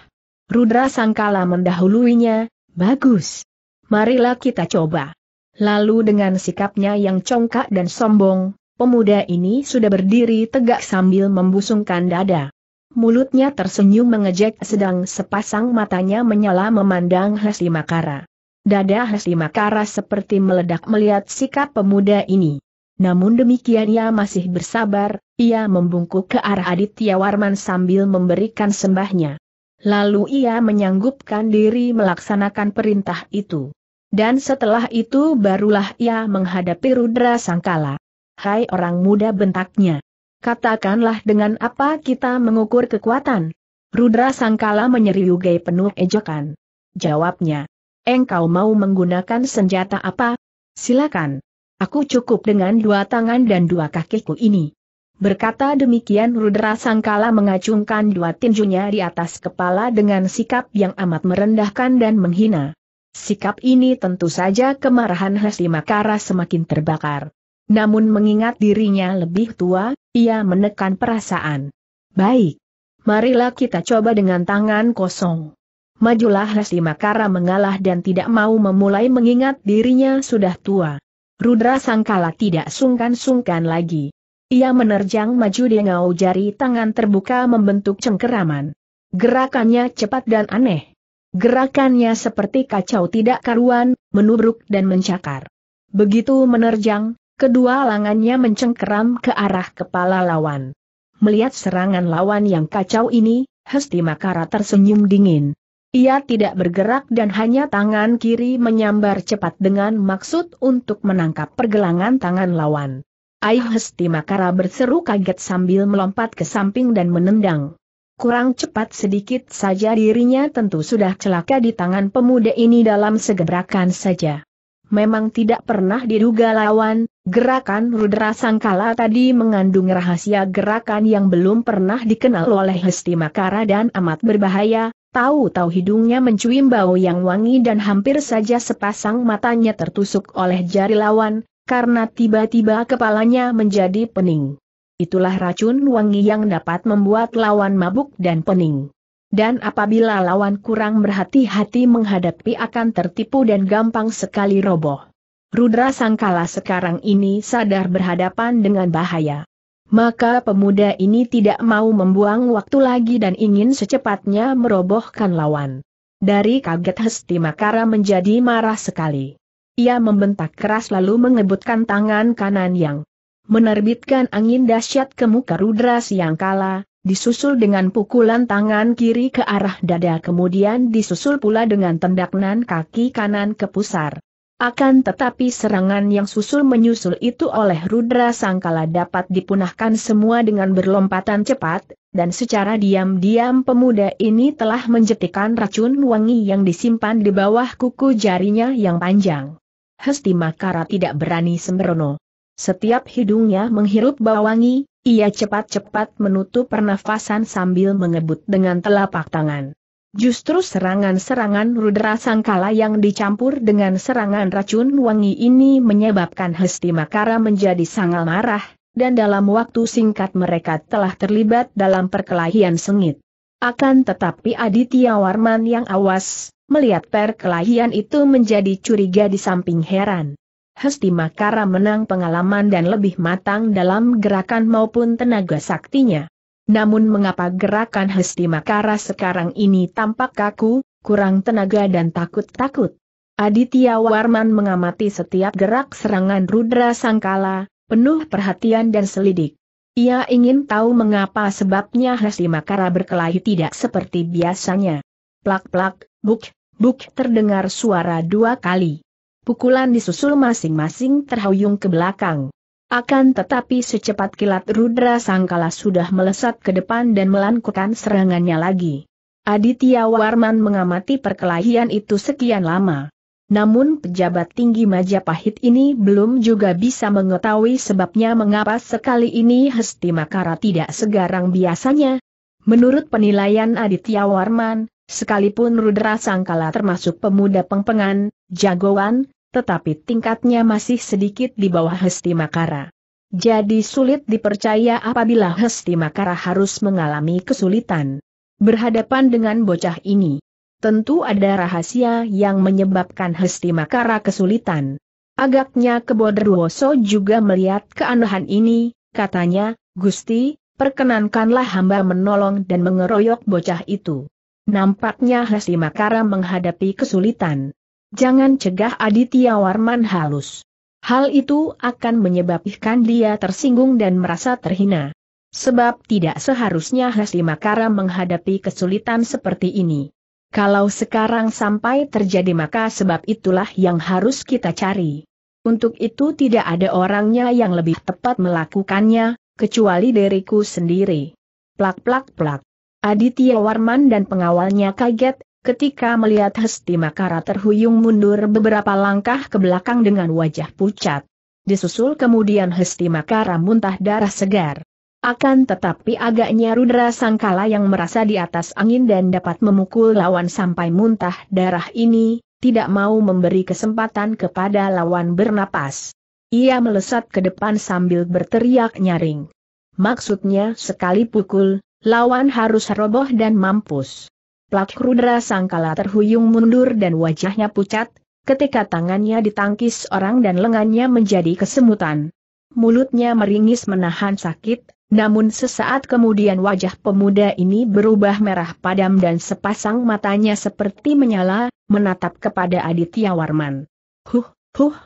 Rudra Sangkala mendahuluinya, bagus. Marilah kita coba. Lalu dengan sikapnya yang congkak dan sombong, pemuda ini sudah berdiri tegak sambil membusungkan dada mulutnya tersenyum mengejek sedang sepasang matanya menyala memandang Hesli Makara. Dada Hesli Makara seperti meledak melihat sikap pemuda ini. Namun demikian ia masih bersabar, ia membungkuk ke arah Aditya Warman sambil memberikan sembahnya. Lalu ia menyanggupkan diri melaksanakan perintah itu. Dan setelah itu barulah ia menghadapi Rudra Sangkala. Hai orang muda bentaknya. Katakanlah dengan apa kita mengukur kekuatan. Rudra Sangkala menyeriugai penuh ejekan. Jawabnya. Engkau mau menggunakan senjata apa? Silakan. Aku cukup dengan dua tangan dan dua kakiku ini. Berkata demikian Rudra Sangkala mengacungkan dua tinjunya di atas kepala dengan sikap yang amat merendahkan dan menghina. Sikap ini tentu saja kemarahan Hasimakara semakin terbakar. Namun mengingat dirinya lebih tua, ia menekan perasaan. Baik. Marilah kita coba dengan tangan kosong. Majulah Lesti Makara mengalah dan tidak mau memulai mengingat dirinya sudah tua. Rudra Sangkala tidak sungkan-sungkan lagi. Ia menerjang maju dengan jari tangan terbuka membentuk cengkeraman. Gerakannya cepat dan aneh. Gerakannya seperti kacau tidak karuan, menubruk dan mencakar. Begitu menerjang, Kedua lengannya mencengkeram ke arah kepala lawan. Melihat serangan lawan yang kacau ini, Hesti Makara tersenyum dingin. Ia tidak bergerak dan hanya tangan kiri menyambar cepat dengan maksud untuk menangkap pergelangan tangan lawan. Aih Hesti Makara berseru kaget sambil melompat ke samping dan menendang. Kurang cepat sedikit saja dirinya tentu sudah celaka di tangan pemuda ini dalam segebrakan saja memang tidak pernah diduga lawan, gerakan Rudra Sangkala tadi mengandung rahasia gerakan yang belum pernah dikenal oleh Hesti Makara dan amat berbahaya, tahu-tahu hidungnya mencium bau yang wangi dan hampir saja sepasang matanya tertusuk oleh jari lawan, karena tiba-tiba kepalanya menjadi pening. Itulah racun wangi yang dapat membuat lawan mabuk dan pening. Dan apabila lawan kurang berhati-hati menghadapi akan tertipu dan gampang sekali roboh. Rudra Sangkala sekarang ini sadar berhadapan dengan bahaya. Maka pemuda ini tidak mau membuang waktu lagi dan ingin secepatnya merobohkan lawan. Dari kaget Hesti Makara menjadi marah sekali. Ia membentak keras lalu mengebutkan tangan kanan yang menerbitkan angin dahsyat ke muka Rudra Siangkala, disusul dengan pukulan tangan kiri ke arah dada kemudian disusul pula dengan tendakan kaki kanan ke pusar. Akan tetapi serangan yang susul menyusul itu oleh Rudra Sangkala dapat dipunahkan semua dengan berlompatan cepat, dan secara diam-diam pemuda ini telah menjetikan racun wangi yang disimpan di bawah kuku jarinya yang panjang. Hesti Makara tidak berani sembrono. Setiap hidungnya menghirup bau wangi, ia cepat-cepat menutup pernafasan sambil mengebut dengan telapak tangan. Justru serangan-serangan Rudra sangkala yang dicampur dengan serangan racun wangi ini menyebabkan Hesti Makara menjadi sangat marah, dan dalam waktu singkat mereka telah terlibat dalam perkelahian sengit. Akan tetapi Aditya Warman yang awas, melihat perkelahian itu menjadi curiga di samping heran. Hesti Makara menang pengalaman dan lebih matang dalam gerakan maupun tenaga saktinya. Namun mengapa gerakan Hesti Makara sekarang ini tampak kaku, kurang tenaga dan takut-takut? Aditya Warman mengamati setiap gerak serangan Rudra Sangkala, penuh perhatian dan selidik. Ia ingin tahu mengapa sebabnya Hesti Makara berkelahi tidak seperti biasanya. Plak-plak, buk, buk terdengar suara dua kali pukulan disusul masing-masing terhuyung ke belakang. Akan tetapi secepat kilat Rudra Sangkala sudah melesat ke depan dan melangkukan serangannya lagi. Aditya Warman mengamati perkelahian itu sekian lama. Namun pejabat tinggi Majapahit ini belum juga bisa mengetahui sebabnya mengapa sekali ini Hesti Makara tidak segarang biasanya. Menurut penilaian Aditya Warman, sekalipun Rudra Sangkala termasuk pemuda pengpengan, jagoan, tetapi tingkatnya masih sedikit di bawah Hesti Makara. Jadi sulit dipercaya apabila Hesti Makara harus mengalami kesulitan. Berhadapan dengan bocah ini, tentu ada rahasia yang menyebabkan Hesti Makara kesulitan. Agaknya Kebodruwoso juga melihat keanehan ini, katanya, Gusti, perkenankanlah hamba menolong dan mengeroyok bocah itu. Nampaknya Hesti Makara menghadapi kesulitan. Jangan cegah Aditya Warman halus. Hal itu akan menyebabkan dia tersinggung dan merasa terhina. Sebab tidak seharusnya Makara menghadapi kesulitan seperti ini. Kalau sekarang sampai terjadi maka sebab itulah yang harus kita cari. Untuk itu tidak ada orangnya yang lebih tepat melakukannya, kecuali diriku sendiri. Plak plak plak. Aditya Warman dan pengawalnya kaget Ketika melihat Hesti Makara terhuyung mundur beberapa langkah ke belakang dengan wajah pucat. Disusul kemudian Hesti Makara muntah darah segar. Akan tetapi agaknya Rudra Sangkala yang merasa di atas angin dan dapat memukul lawan sampai muntah darah ini, tidak mau memberi kesempatan kepada lawan bernapas. Ia melesat ke depan sambil berteriak nyaring. Maksudnya sekali pukul, lawan harus roboh dan mampus. Plak Rudra Sangkala terhuyung mundur dan wajahnya pucat, ketika tangannya ditangkis orang dan lengannya menjadi kesemutan. Mulutnya meringis menahan sakit, namun sesaat kemudian wajah pemuda ini berubah merah padam dan sepasang matanya seperti menyala, menatap kepada Aditya Warman. Huh, huh,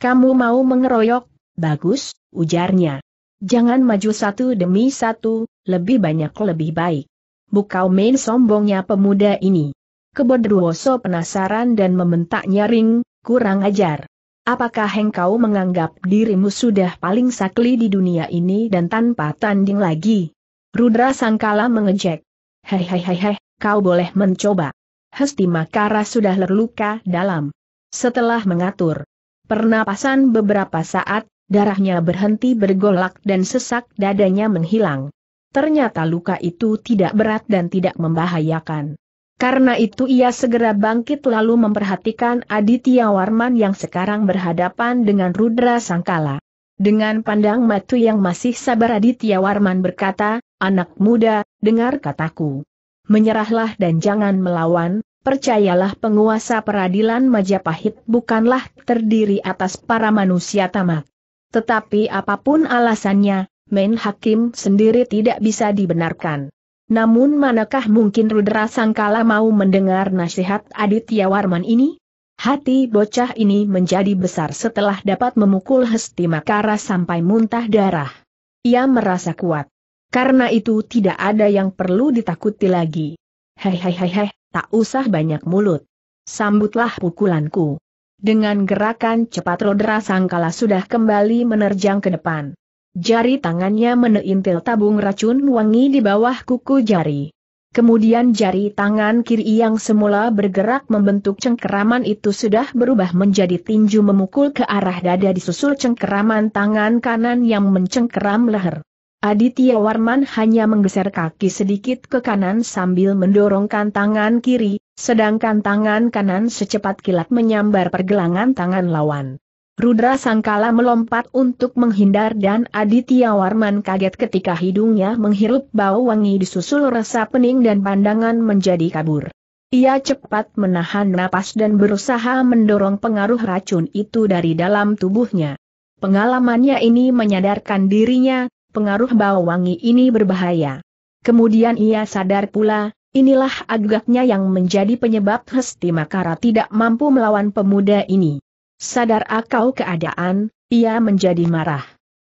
kamu mau mengeroyok, bagus, ujarnya. Jangan maju satu demi satu, lebih banyak lebih baik bukau main sombongnya pemuda ini. Kebodruoso penasaran dan mementak nyaring, kurang ajar. Apakah engkau menganggap dirimu sudah paling sakli di dunia ini dan tanpa tanding lagi? Rudra Sangkala mengejek. Hei hei hei hei, kau boleh mencoba. Hesti Makara sudah terluka dalam. Setelah mengatur pernapasan beberapa saat, darahnya berhenti bergolak dan sesak dadanya menghilang. Ternyata luka itu tidak berat dan tidak membahayakan. Karena itu ia segera bangkit lalu memperhatikan Aditya Warman yang sekarang berhadapan dengan Rudra Sangkala. Dengan pandang matu yang masih sabar Aditya Warman berkata, Anak muda, dengar kataku. Menyerahlah dan jangan melawan, percayalah penguasa peradilan Majapahit bukanlah terdiri atas para manusia tamak. Tetapi apapun alasannya, Main Hakim sendiri tidak bisa dibenarkan. Namun manakah mungkin Rudra Sangkala mau mendengar nasihat Aditya Warman ini? Hati bocah ini menjadi besar setelah dapat memukul Hesti Makara sampai muntah darah. Ia merasa kuat. Karena itu tidak ada yang perlu ditakuti lagi. Hei hei hei hei, tak usah banyak mulut. Sambutlah pukulanku. Dengan gerakan cepat Rudra Sangkala sudah kembali menerjang ke depan. Jari tangannya meneintil tabung racun wangi di bawah kuku jari. Kemudian jari tangan kiri yang semula bergerak membentuk cengkeraman itu sudah berubah menjadi tinju memukul ke arah dada disusul cengkeraman tangan kanan yang mencengkeram leher. Aditya Warman hanya menggeser kaki sedikit ke kanan sambil mendorongkan tangan kiri, sedangkan tangan kanan secepat kilat menyambar pergelangan tangan lawan. Rudra Sangkala melompat untuk menghindar dan Aditya Warman kaget ketika hidungnya menghirup bau wangi disusul rasa pening dan pandangan menjadi kabur. Ia cepat menahan napas dan berusaha mendorong pengaruh racun itu dari dalam tubuhnya. Pengalamannya ini menyadarkan dirinya, pengaruh bau wangi ini berbahaya. Kemudian ia sadar pula, Inilah agaknya yang menjadi penyebab Hesti Makara tidak mampu melawan pemuda ini. Sadar akau keadaan, ia menjadi marah.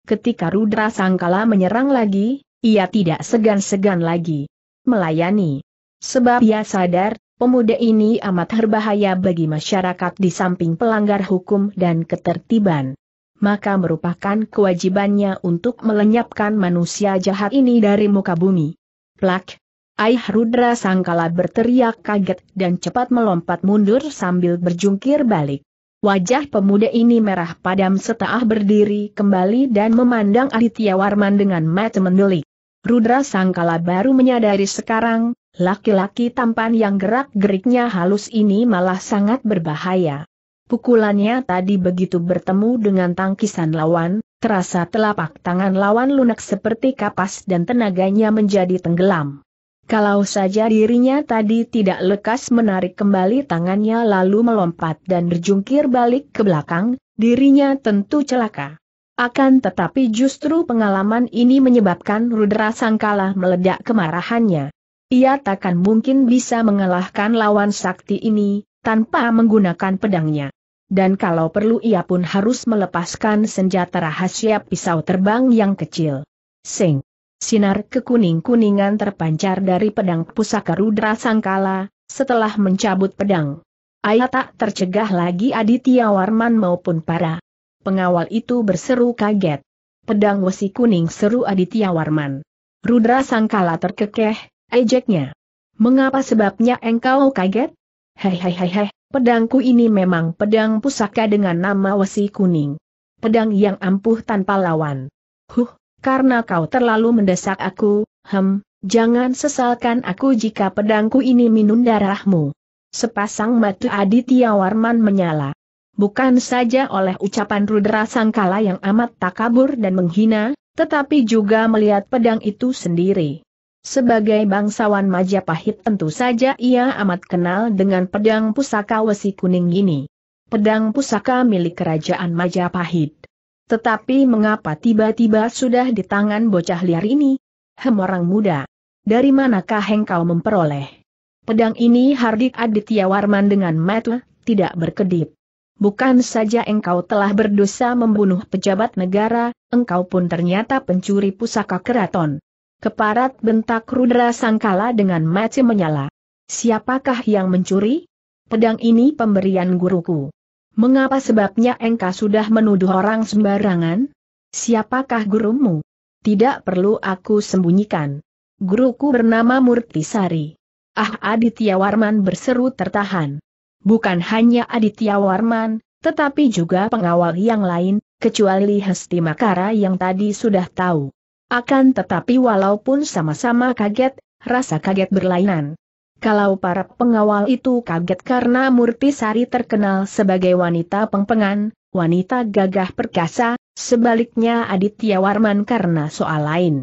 Ketika Rudra Sangkala menyerang lagi, ia tidak segan-segan lagi melayani. Sebab ia sadar, pemuda ini amat berbahaya bagi masyarakat di samping pelanggar hukum dan ketertiban. Maka merupakan kewajibannya untuk melenyapkan manusia jahat ini dari muka bumi. Plak! Ayah Rudra Sangkala berteriak kaget dan cepat melompat mundur sambil berjungkir balik. Wajah pemuda ini merah padam setelah berdiri kembali dan memandang Aditya Warman dengan mata mendelik. Rudra Sangkala baru menyadari sekarang, laki-laki tampan yang gerak-geriknya halus ini malah sangat berbahaya. Pukulannya tadi begitu bertemu dengan tangkisan lawan, terasa telapak tangan lawan lunak seperti kapas dan tenaganya menjadi tenggelam. Kalau saja dirinya tadi tidak lekas menarik kembali tangannya lalu melompat dan berjungkir balik ke belakang, dirinya tentu celaka. Akan tetapi justru pengalaman ini menyebabkan Rudra Sangkala meledak kemarahannya. Ia takkan mungkin bisa mengalahkan lawan sakti ini, tanpa menggunakan pedangnya. Dan kalau perlu ia pun harus melepaskan senjata rahasia pisau terbang yang kecil. Sing. Sinar kekuning-kuningan terpancar dari pedang pusaka Rudra Sangkala, setelah mencabut pedang. Ayah tak tercegah lagi Aditya Warman maupun para pengawal itu berseru kaget. Pedang wesi kuning seru Aditya Warman. Rudra Sangkala terkekeh, ejeknya. Mengapa sebabnya engkau kaget? hei, pedangku ini memang pedang pusaka dengan nama wesi kuning. Pedang yang ampuh tanpa lawan. Huh, karena kau terlalu mendesak aku, hem, jangan sesalkan aku jika pedangku ini minum darahmu. Sepasang mata Aditya Warman menyala. Bukan saja oleh ucapan Rudra Sangkala yang amat takabur dan menghina, tetapi juga melihat pedang itu sendiri. Sebagai bangsawan Majapahit tentu saja ia amat kenal dengan pedang pusaka wesi kuning ini. Pedang pusaka milik kerajaan Majapahit. Tetapi mengapa tiba-tiba sudah di tangan bocah liar ini? Hem orang muda. Dari manakah engkau memperoleh? Pedang ini Hardik Aditya Warman dengan mata, tidak berkedip. Bukan saja engkau telah berdosa membunuh pejabat negara, engkau pun ternyata pencuri pusaka keraton. Keparat bentak Rudra Sangkala dengan mati menyala. Siapakah yang mencuri? Pedang ini pemberian guruku. Mengapa sebabnya engkau sudah menuduh orang sembarangan? Siapakah gurumu? Tidak perlu aku sembunyikan. Guruku bernama Murtisari. Ah Aditya Warman berseru tertahan. Bukan hanya Aditya Warman, tetapi juga pengawal yang lain, kecuali Hesti Makara yang tadi sudah tahu. Akan tetapi walaupun sama-sama kaget, rasa kaget berlainan. Kalau para pengawal itu kaget karena Murti Sari terkenal sebagai wanita pengpengan, wanita gagah perkasa, sebaliknya Aditya Warman karena soal lain.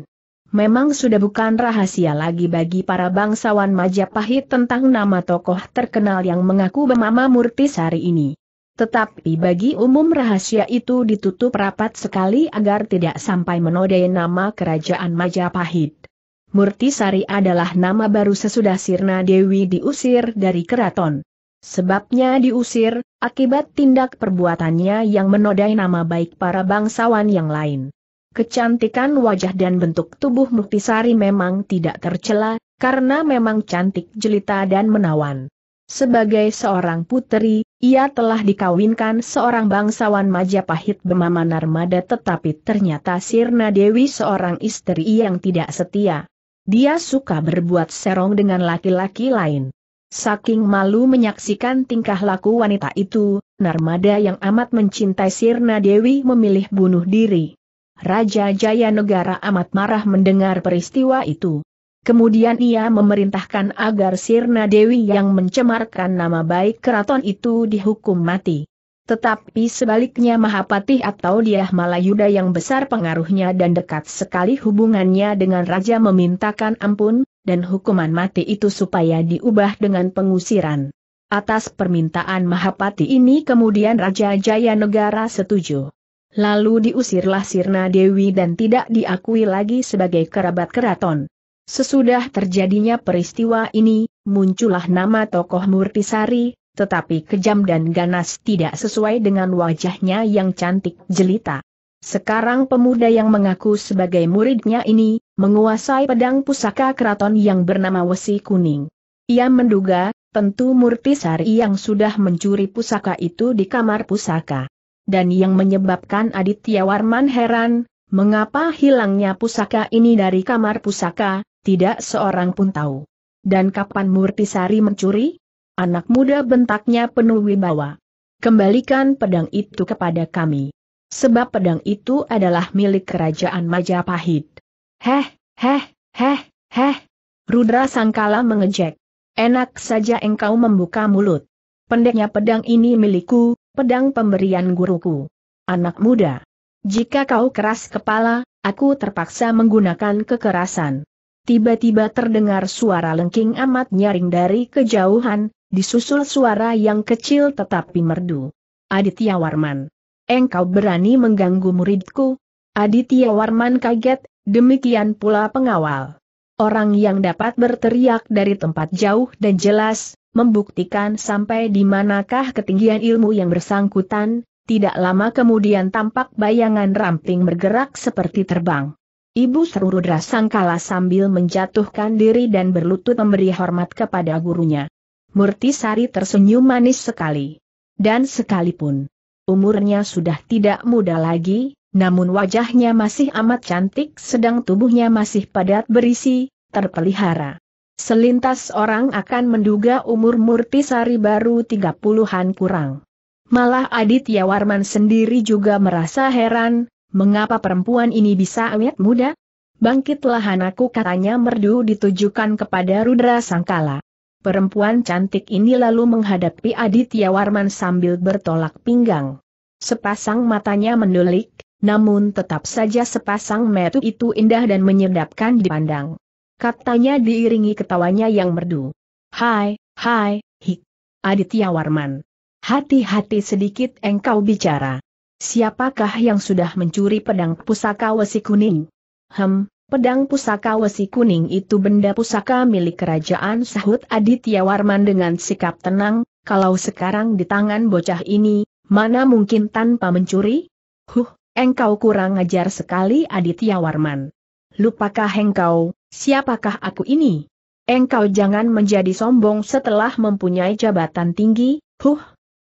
Memang sudah bukan rahasia lagi bagi para bangsawan Majapahit tentang nama tokoh terkenal yang mengaku bernama Sari ini. Tetapi bagi umum rahasia itu ditutup rapat sekali agar tidak sampai menodai nama kerajaan Majapahit. Murtisari adalah nama baru sesudah Sirna Dewi diusir dari keraton. Sebabnya diusir, akibat tindak perbuatannya yang menodai nama baik para bangsawan yang lain. Kecantikan wajah dan bentuk tubuh Murtisari memang tidak tercela, karena memang cantik jelita dan menawan. Sebagai seorang putri, ia telah dikawinkan seorang bangsawan Majapahit Bemama Narmada tetapi ternyata Sirna Dewi seorang istri yang tidak setia. Dia suka berbuat serong dengan laki-laki lain. Saking malu menyaksikan tingkah laku wanita itu, Narmada yang amat mencintai Sirna Dewi memilih bunuh diri. Raja Jaya Negara amat marah mendengar peristiwa itu. Kemudian ia memerintahkan agar Sirna Dewi yang mencemarkan nama baik keraton itu dihukum mati. Tetapi sebaliknya Mahapatih atau Diah Malayuda yang besar pengaruhnya dan dekat sekali hubungannya dengan Raja memintakan ampun, dan hukuman mati itu supaya diubah dengan pengusiran. Atas permintaan Mahapati ini kemudian Raja Jaya Negara setuju. Lalu diusirlah Sirna Dewi dan tidak diakui lagi sebagai kerabat keraton. Sesudah terjadinya peristiwa ini, muncullah nama tokoh Murtisari, tetapi kejam dan ganas tidak sesuai dengan wajahnya yang cantik jelita. Sekarang pemuda yang mengaku sebagai muridnya ini, menguasai pedang pusaka keraton yang bernama Wesi Kuning. Ia menduga, tentu Murtisari yang sudah mencuri pusaka itu di kamar pusaka. Dan yang menyebabkan Aditya Warman heran, mengapa hilangnya pusaka ini dari kamar pusaka, tidak seorang pun tahu. Dan kapan Murtisari mencuri? Anak muda bentaknya penuh wibawa. Kembalikan pedang itu kepada kami. Sebab pedang itu adalah milik kerajaan Majapahit. Heh, heh, heh, heh. Rudra Sangkala mengejek. Enak saja engkau membuka mulut. Pendeknya pedang ini milikku, pedang pemberian guruku. Anak muda. Jika kau keras kepala, aku terpaksa menggunakan kekerasan. Tiba-tiba terdengar suara lengking amat nyaring dari kejauhan, Disusul suara yang kecil tetapi merdu. Aditya Warman. Engkau berani mengganggu muridku? Aditya Warman kaget, demikian pula pengawal. Orang yang dapat berteriak dari tempat jauh dan jelas, membuktikan sampai di manakah ketinggian ilmu yang bersangkutan, tidak lama kemudian tampak bayangan ramping bergerak seperti terbang. Ibu Serurudra Sangkala sambil menjatuhkan diri dan berlutut memberi hormat kepada gurunya. Murtisari tersenyum manis sekali. Dan sekalipun umurnya sudah tidak muda lagi, namun wajahnya masih amat cantik sedang tubuhnya masih padat berisi, terpelihara. Selintas orang akan menduga umur Murtisari baru tiga puluhan kurang. Malah Aditya Warman sendiri juga merasa heran, mengapa perempuan ini bisa awet muda? Bangkitlah anakku katanya merdu ditujukan kepada Rudra Sangkala. Perempuan cantik ini lalu menghadapi Aditya Warman sambil bertolak pinggang. Sepasang matanya mendulik, namun tetap saja sepasang metu itu indah dan menyedapkan dipandang. Katanya diiringi ketawanya yang merdu. Hai, hai, hik. Aditya Warman. Hati-hati sedikit engkau bicara. Siapakah yang sudah mencuri pedang pusaka wesi kuning? Hem, Pedang pusaka wesi kuning itu benda pusaka milik kerajaan sahut Aditya Warman dengan sikap tenang, kalau sekarang di tangan bocah ini, mana mungkin tanpa mencuri? Huh, engkau kurang ajar sekali Aditya Warman. Lupakah engkau, siapakah aku ini? Engkau jangan menjadi sombong setelah mempunyai jabatan tinggi, huh.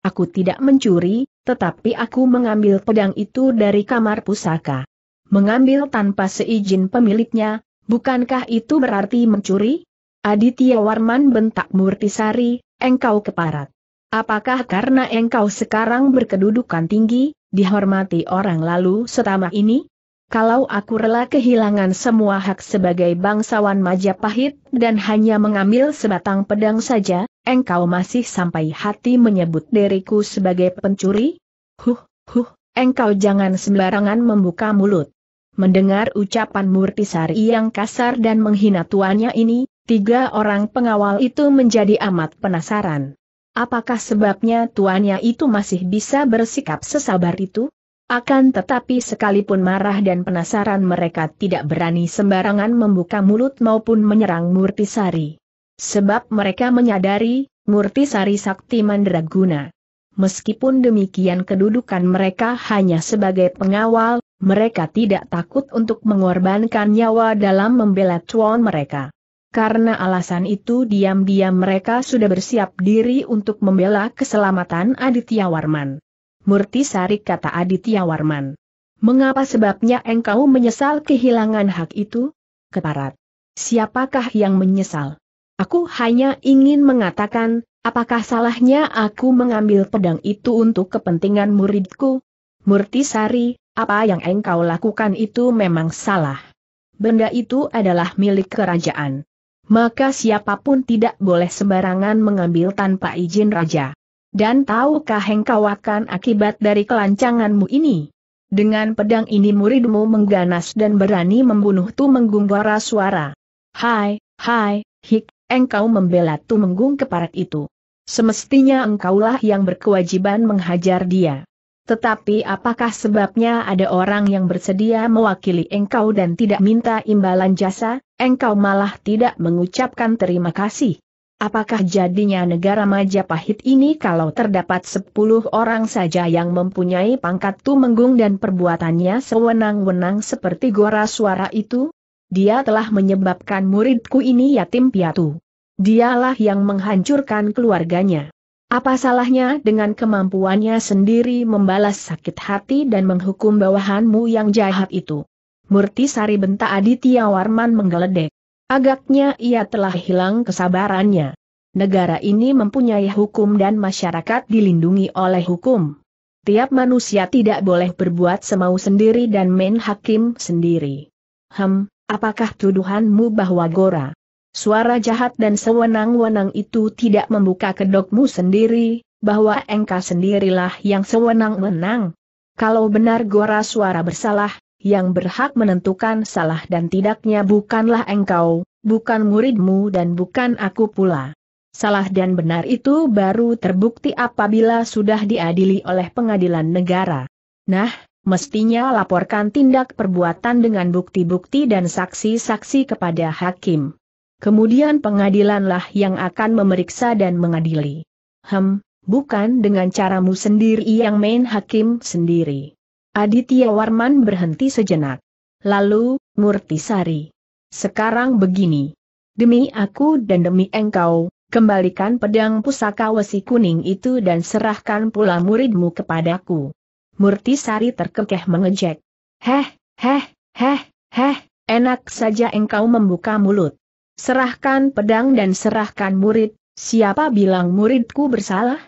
Aku tidak mencuri, tetapi aku mengambil pedang itu dari kamar pusaka. Mengambil tanpa seizin pemiliknya, bukankah itu berarti mencuri? Aditya Warman bentak Murtisari, engkau keparat. Apakah karena engkau sekarang berkedudukan tinggi, dihormati orang lalu setama ini? Kalau aku rela kehilangan semua hak sebagai bangsawan Majapahit dan hanya mengambil sebatang pedang saja, engkau masih sampai hati menyebut diriku sebagai pencuri? Huh, huh, engkau jangan sembarangan membuka mulut. Mendengar ucapan Murtisari yang kasar dan menghina tuannya ini, tiga orang pengawal itu menjadi amat penasaran. Apakah sebabnya tuannya itu masih bisa bersikap sesabar itu? Akan tetapi sekalipun marah dan penasaran mereka tidak berani sembarangan membuka mulut maupun menyerang Murtisari. Sebab mereka menyadari, Murtisari sakti mandraguna. Meskipun demikian kedudukan mereka hanya sebagai pengawal, mereka tidak takut untuk mengorbankan nyawa dalam membela tuan mereka. Karena alasan itu diam-diam mereka sudah bersiap diri untuk membela keselamatan Aditya Warman. Murti Sari kata Aditya Warman. Mengapa sebabnya engkau menyesal kehilangan hak itu? Keparat. Siapakah yang menyesal? Aku hanya ingin mengatakan, Apakah salahnya aku mengambil pedang itu untuk kepentingan muridku? Murtisari, apa yang engkau lakukan itu memang salah. Benda itu adalah milik kerajaan. Maka siapapun tidak boleh sembarangan mengambil tanpa izin raja. Dan tahukah engkau akan akibat dari kelancanganmu ini? Dengan pedang ini muridmu mengganas dan berani membunuh Tumenggung Waraswara. suara. Hai, hai, hik, engkau membela Tumenggung keparat itu. Semestinya engkaulah yang berkewajiban menghajar dia. Tetapi apakah sebabnya ada orang yang bersedia mewakili engkau dan tidak minta imbalan jasa, engkau malah tidak mengucapkan terima kasih? Apakah jadinya negara Majapahit ini kalau terdapat 10 orang saja yang mempunyai pangkat tumenggung dan perbuatannya sewenang-wenang seperti gora suara itu? Dia telah menyebabkan muridku ini yatim piatu. Dialah yang menghancurkan keluarganya. Apa salahnya dengan kemampuannya sendiri membalas sakit hati dan menghukum bawahanmu yang jahat itu? Murti Sari Benta Aditya Warman menggeledek. Agaknya ia telah hilang kesabarannya. Negara ini mempunyai hukum dan masyarakat dilindungi oleh hukum. Tiap manusia tidak boleh berbuat semau sendiri dan main hakim sendiri. Hem, apakah tuduhanmu bahwa Gora Suara jahat dan sewenang-wenang itu tidak membuka kedokmu sendiri, bahwa engkau sendirilah yang sewenang-wenang. Kalau benar gora suara bersalah, yang berhak menentukan salah dan tidaknya bukanlah engkau, bukan muridmu dan bukan aku pula. Salah dan benar itu baru terbukti apabila sudah diadili oleh pengadilan negara. Nah, mestinya laporkan tindak perbuatan dengan bukti-bukti dan saksi-saksi kepada hakim. Kemudian pengadilanlah yang akan memeriksa dan mengadili. Hem, bukan dengan caramu sendiri yang main hakim sendiri. Aditya Warman berhenti sejenak. Lalu, Murtisari. Sekarang begini. Demi aku dan demi engkau, kembalikan pedang pusaka wesi kuning itu dan serahkan pula muridmu kepadaku. Murtisari terkekeh mengejek. Heh, heh, heh, heh, enak saja engkau membuka mulut. Serahkan pedang dan serahkan murid, siapa bilang muridku bersalah?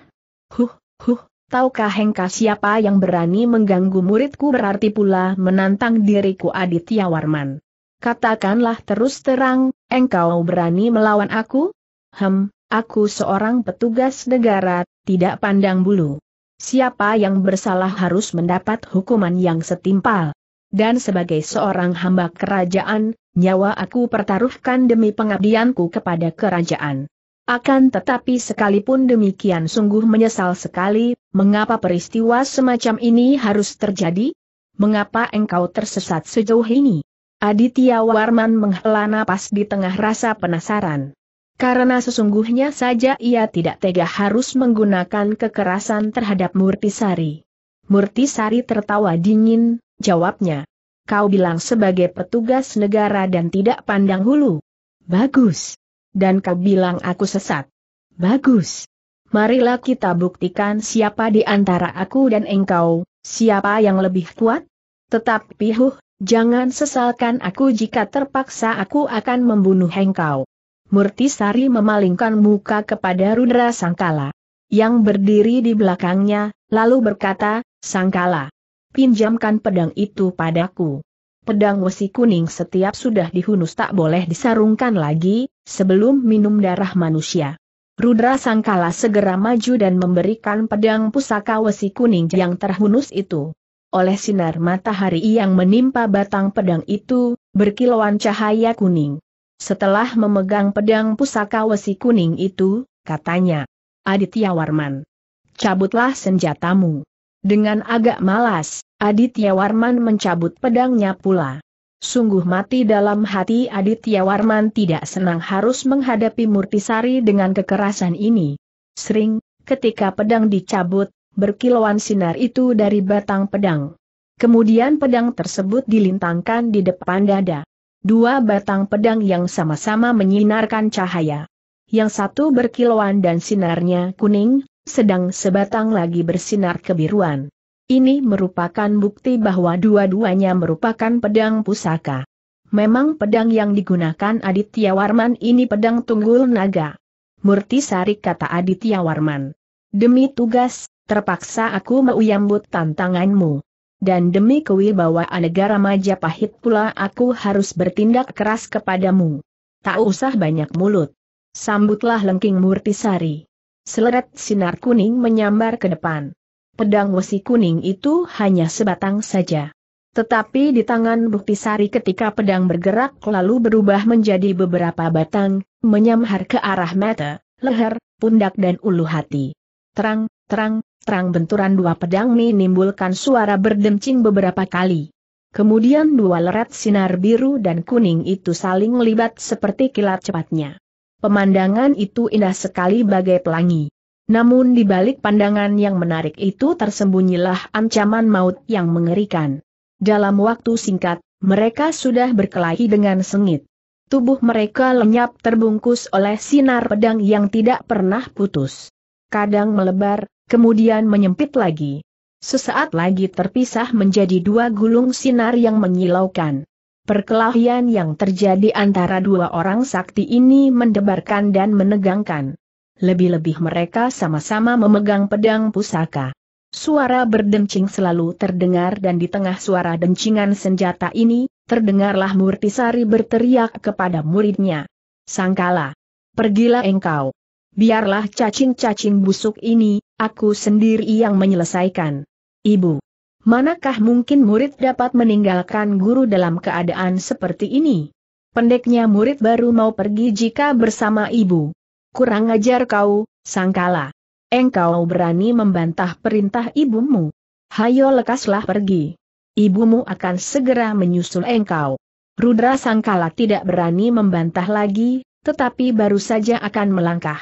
Huh, huh, tahukah hengka siapa yang berani mengganggu muridku berarti pula menantang diriku Aditya Warman. Katakanlah terus terang, engkau berani melawan aku? Hem, aku seorang petugas negara, tidak pandang bulu. Siapa yang bersalah harus mendapat hukuman yang setimpal dan sebagai seorang hamba kerajaan, nyawa aku pertaruhkan demi pengabdianku kepada kerajaan. Akan tetapi sekalipun demikian sungguh menyesal sekali, mengapa peristiwa semacam ini harus terjadi? Mengapa engkau tersesat sejauh ini? Aditya Warman menghela napas di tengah rasa penasaran. Karena sesungguhnya saja ia tidak tega harus menggunakan kekerasan terhadap Murtisari. Murtisari tertawa dingin, jawabnya. Kau bilang sebagai petugas negara dan tidak pandang hulu. Bagus. Dan kau bilang aku sesat. Bagus. Marilah kita buktikan siapa di antara aku dan engkau, siapa yang lebih kuat. Tetapi huh, jangan sesalkan aku jika terpaksa aku akan membunuh engkau. Murtisari memalingkan muka kepada Rudra Sangkala. Yang berdiri di belakangnya, lalu berkata, Sangkala, pinjamkan pedang itu padaku. Pedang wesi kuning setiap sudah dihunus tak boleh disarungkan lagi, sebelum minum darah manusia. Rudra Sangkala segera maju dan memberikan pedang pusaka wesi kuning yang terhunus itu. Oleh sinar matahari yang menimpa batang pedang itu, berkilauan cahaya kuning. Setelah memegang pedang pusaka wesi kuning itu, katanya, Aditya Warman, cabutlah senjatamu. Dengan agak malas, Aditya Warman mencabut pedangnya pula. Sungguh mati dalam hati Aditya Warman tidak senang harus menghadapi Murtisari dengan kekerasan ini. Sering, ketika pedang dicabut, berkilauan sinar itu dari batang pedang. Kemudian pedang tersebut dilintangkan di depan dada. Dua batang pedang yang sama-sama menyinarkan cahaya. Yang satu berkilauan dan sinarnya kuning, sedang sebatang lagi bersinar kebiruan. Ini merupakan bukti bahwa dua-duanya merupakan pedang pusaka. Memang pedang yang digunakan Aditya Warman ini pedang tunggul naga. Murtisari kata Aditya Warman. Demi tugas, terpaksa aku meuyambut tantanganmu. Dan demi kewibawaan negara Majapahit pula aku harus bertindak keras kepadamu. Tak usah banyak mulut. Sambutlah lengking Murtisari. Seleret sinar kuning menyambar ke depan. Pedang wesi kuning itu hanya sebatang saja. Tetapi di tangan Buktisari ketika pedang bergerak lalu berubah menjadi beberapa batang, menyamhar ke arah mata, leher, pundak dan ulu hati. Terang, terang, terang benturan dua pedang menimbulkan suara berdemcing beberapa kali. Kemudian dua leret sinar biru dan kuning itu saling melibat seperti kilat cepatnya. Pemandangan itu indah sekali bagai pelangi. Namun di balik pandangan yang menarik itu tersembunyilah ancaman maut yang mengerikan. Dalam waktu singkat, mereka sudah berkelahi dengan sengit. Tubuh mereka lenyap terbungkus oleh sinar pedang yang tidak pernah putus. Kadang melebar, kemudian menyempit lagi. Sesaat lagi terpisah menjadi dua gulung sinar yang menyilaukan. Perkelahian yang terjadi antara dua orang sakti ini mendebarkan dan menegangkan. Lebih-lebih mereka sama-sama memegang pedang pusaka. Suara berdencing selalu terdengar dan di tengah suara dencingan senjata ini, terdengarlah Murtisari berteriak kepada muridnya. Sangkala, pergilah engkau. Biarlah cacing-cacing busuk ini, aku sendiri yang menyelesaikan. Ibu. Manakah mungkin murid dapat meninggalkan guru dalam keadaan seperti ini? Pendeknya murid baru mau pergi jika bersama ibu. Kurang ajar kau, sangkala. Engkau berani membantah perintah ibumu. Hayo lekaslah pergi. Ibumu akan segera menyusul engkau. Rudra sangkala tidak berani membantah lagi, tetapi baru saja akan melangkah.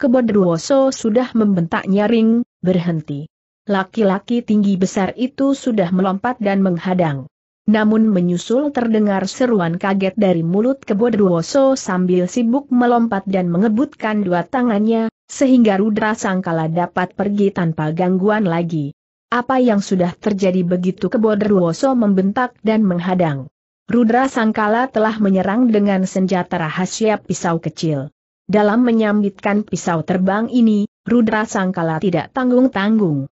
Kebodruoso sudah membentak nyaring, berhenti laki-laki tinggi besar itu sudah melompat dan menghadang. Namun menyusul terdengar seruan kaget dari mulut Kebodwoso sambil sibuk melompat dan mengebutkan dua tangannya, sehingga Rudra Sangkala dapat pergi tanpa gangguan lagi. Apa yang sudah terjadi begitu Kebodwoso membentak dan menghadang. Rudra Sangkala telah menyerang dengan senjata rahasia pisau kecil. Dalam menyambitkan pisau terbang ini, Rudra Sangkala tidak tanggung-tanggung.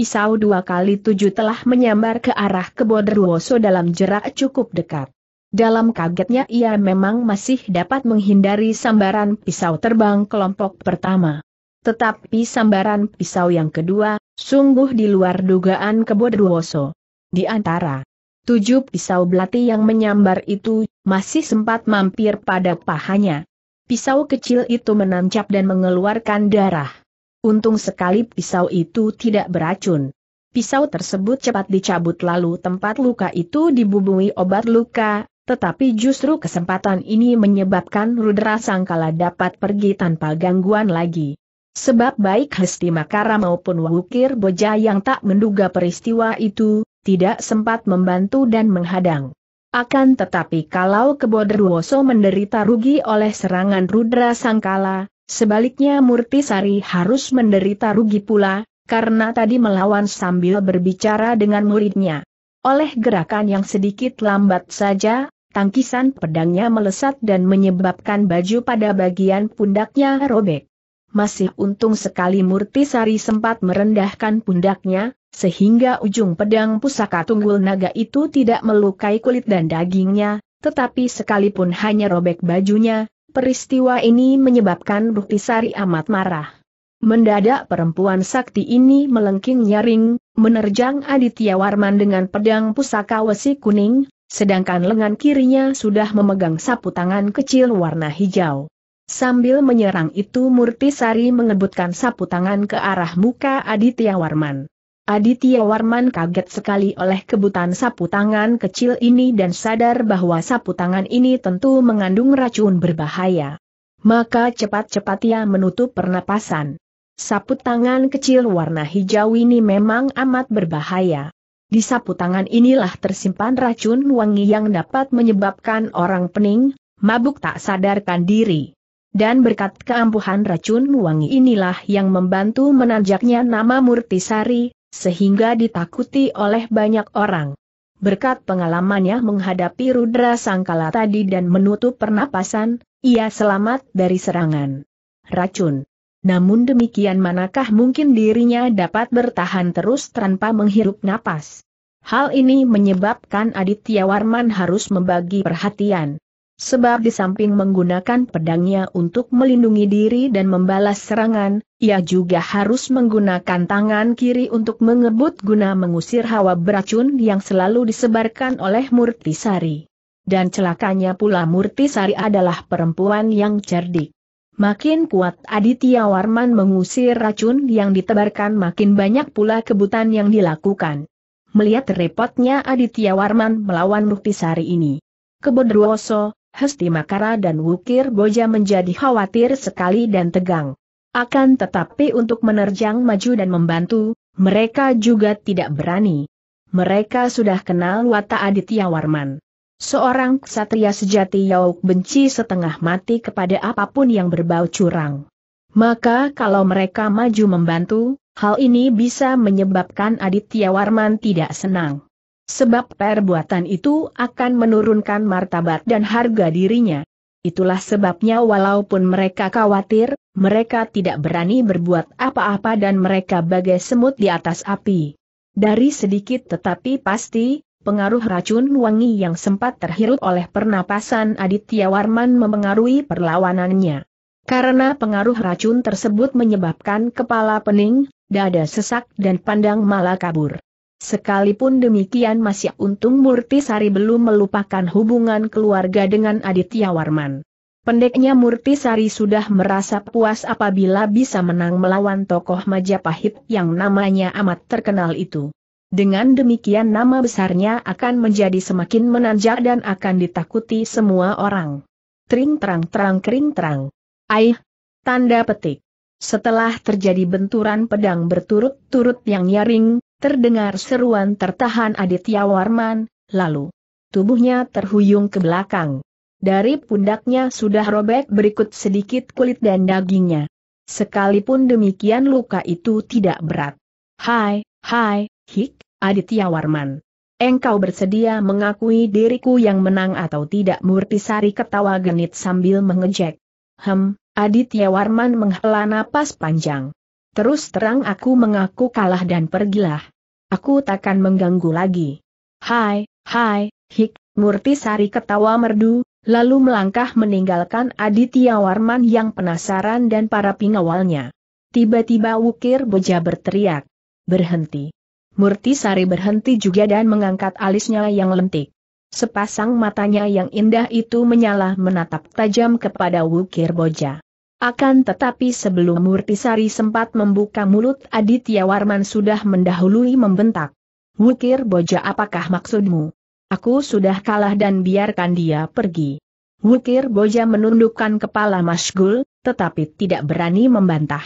Pisau dua kali tujuh telah menyambar ke arah Kebodrowoso dalam jarak cukup dekat. Dalam kagetnya ia memang masih dapat menghindari sambaran pisau terbang kelompok pertama. Tetapi sambaran pisau yang kedua, sungguh di luar dugaan Kebodrowoso. Di antara tujuh pisau belati yang menyambar itu, masih sempat mampir pada pahanya. Pisau kecil itu menancap dan mengeluarkan darah. Untung sekali pisau itu tidak beracun. Pisau tersebut cepat dicabut lalu tempat luka itu dibubungi obat luka, tetapi justru kesempatan ini menyebabkan Rudra Sangkala dapat pergi tanpa gangguan lagi. Sebab baik Hesti Makara maupun Wukir Boja yang tak menduga peristiwa itu, tidak sempat membantu dan menghadang. Akan tetapi kalau Kebodruwoso menderita rugi oleh serangan Rudra Sangkala, Sebaliknya Murtisari harus menderita rugi pula, karena tadi melawan sambil berbicara dengan muridnya. Oleh gerakan yang sedikit lambat saja, tangkisan pedangnya melesat dan menyebabkan baju pada bagian pundaknya robek. Masih untung sekali Murtisari sempat merendahkan pundaknya, sehingga ujung pedang pusaka tunggul naga itu tidak melukai kulit dan dagingnya, tetapi sekalipun hanya robek bajunya, Peristiwa ini menyebabkan Sari amat marah. Mendadak perempuan sakti ini melengking nyaring, menerjang Aditya Warman dengan pedang pusaka wesi kuning, sedangkan lengan kirinya sudah memegang sapu tangan kecil warna hijau. Sambil menyerang itu Murtisari mengebutkan sapu tangan ke arah muka Aditya Warman. Aditya Warman kaget sekali oleh kebutan sapu tangan kecil ini dan sadar bahwa sapu tangan ini tentu mengandung racun berbahaya. Maka cepat-cepat ia menutup pernapasan. Sapu tangan kecil warna hijau ini memang amat berbahaya. Di sapu tangan inilah tersimpan racun wangi yang dapat menyebabkan orang pening, mabuk tak sadarkan diri. Dan berkat keampuhan racun wangi inilah yang membantu menanjaknya nama Murtisari, sehingga ditakuti oleh banyak orang. Berkat pengalamannya menghadapi Rudra Sangkala tadi dan menutup pernapasan, ia selamat dari serangan racun. Namun demikian manakah mungkin dirinya dapat bertahan terus tanpa menghirup napas? Hal ini menyebabkan Aditya Warman harus membagi perhatian sebab di samping menggunakan pedangnya untuk melindungi diri dan membalas serangan, ia juga harus menggunakan tangan kiri untuk mengebut guna mengusir hawa beracun yang selalu disebarkan oleh Murtisari. Dan celakanya pula Murtisari adalah perempuan yang cerdik. Makin kuat Aditya Warman mengusir racun yang ditebarkan makin banyak pula kebutan yang dilakukan. Melihat repotnya Aditya Warman melawan Murtisari ini. Kebodroso, Hesti Makara dan Wukir Boja menjadi khawatir sekali dan tegang. Akan tetapi untuk menerjang maju dan membantu, mereka juga tidak berani. Mereka sudah kenal watak Aditya Warman. Seorang ksatria sejati Yauk benci setengah mati kepada apapun yang berbau curang. Maka kalau mereka maju membantu, hal ini bisa menyebabkan Aditya Warman tidak senang. Sebab perbuatan itu akan menurunkan martabat dan harga dirinya. Itulah sebabnya walaupun mereka khawatir, mereka tidak berani berbuat apa-apa dan mereka bagai semut di atas api. Dari sedikit tetapi pasti, pengaruh racun wangi yang sempat terhirup oleh pernapasan Aditya Warman memengaruhi perlawanannya. Karena pengaruh racun tersebut menyebabkan kepala pening, dada sesak dan pandang malah kabur. Sekalipun demikian masih untung Murti Sari belum melupakan hubungan keluarga dengan Aditya Warman. Pendeknya Murti Sari sudah merasa puas apabila bisa menang melawan tokoh Majapahit yang namanya amat terkenal itu. Dengan demikian nama besarnya akan menjadi semakin menanjak dan akan ditakuti semua orang. Tring terang terang kering terang. Aih! Tanda petik. Setelah terjadi benturan pedang berturut-turut yang nyaring, Terdengar seruan tertahan Aditya Warman, lalu tubuhnya terhuyung ke belakang. Dari pundaknya sudah robek berikut sedikit kulit dan dagingnya. Sekalipun demikian luka itu tidak berat. Hai, hai, hik, Aditya Warman. Engkau bersedia mengakui diriku yang menang atau tidak Murtisari ketawa genit sambil mengejek. Hem, Aditya Warman menghela napas panjang. Terus terang aku mengaku kalah dan pergilah. Aku takkan mengganggu lagi. Hai, hai, hik, Murti Sari ketawa merdu, lalu melangkah meninggalkan Aditya Warman yang penasaran dan para pengawalnya. Tiba-tiba Wukir Boja berteriak. Berhenti. Murti Sari berhenti juga dan mengangkat alisnya yang lentik. Sepasang matanya yang indah itu menyala menatap tajam kepada Wukir Boja. Akan tetapi sebelum Murtisari sempat membuka mulut Aditya Warman sudah mendahului membentak. Wukir Boja apakah maksudmu? Aku sudah kalah dan biarkan dia pergi. Wukir Boja menundukkan kepala Masgul, tetapi tidak berani membantah.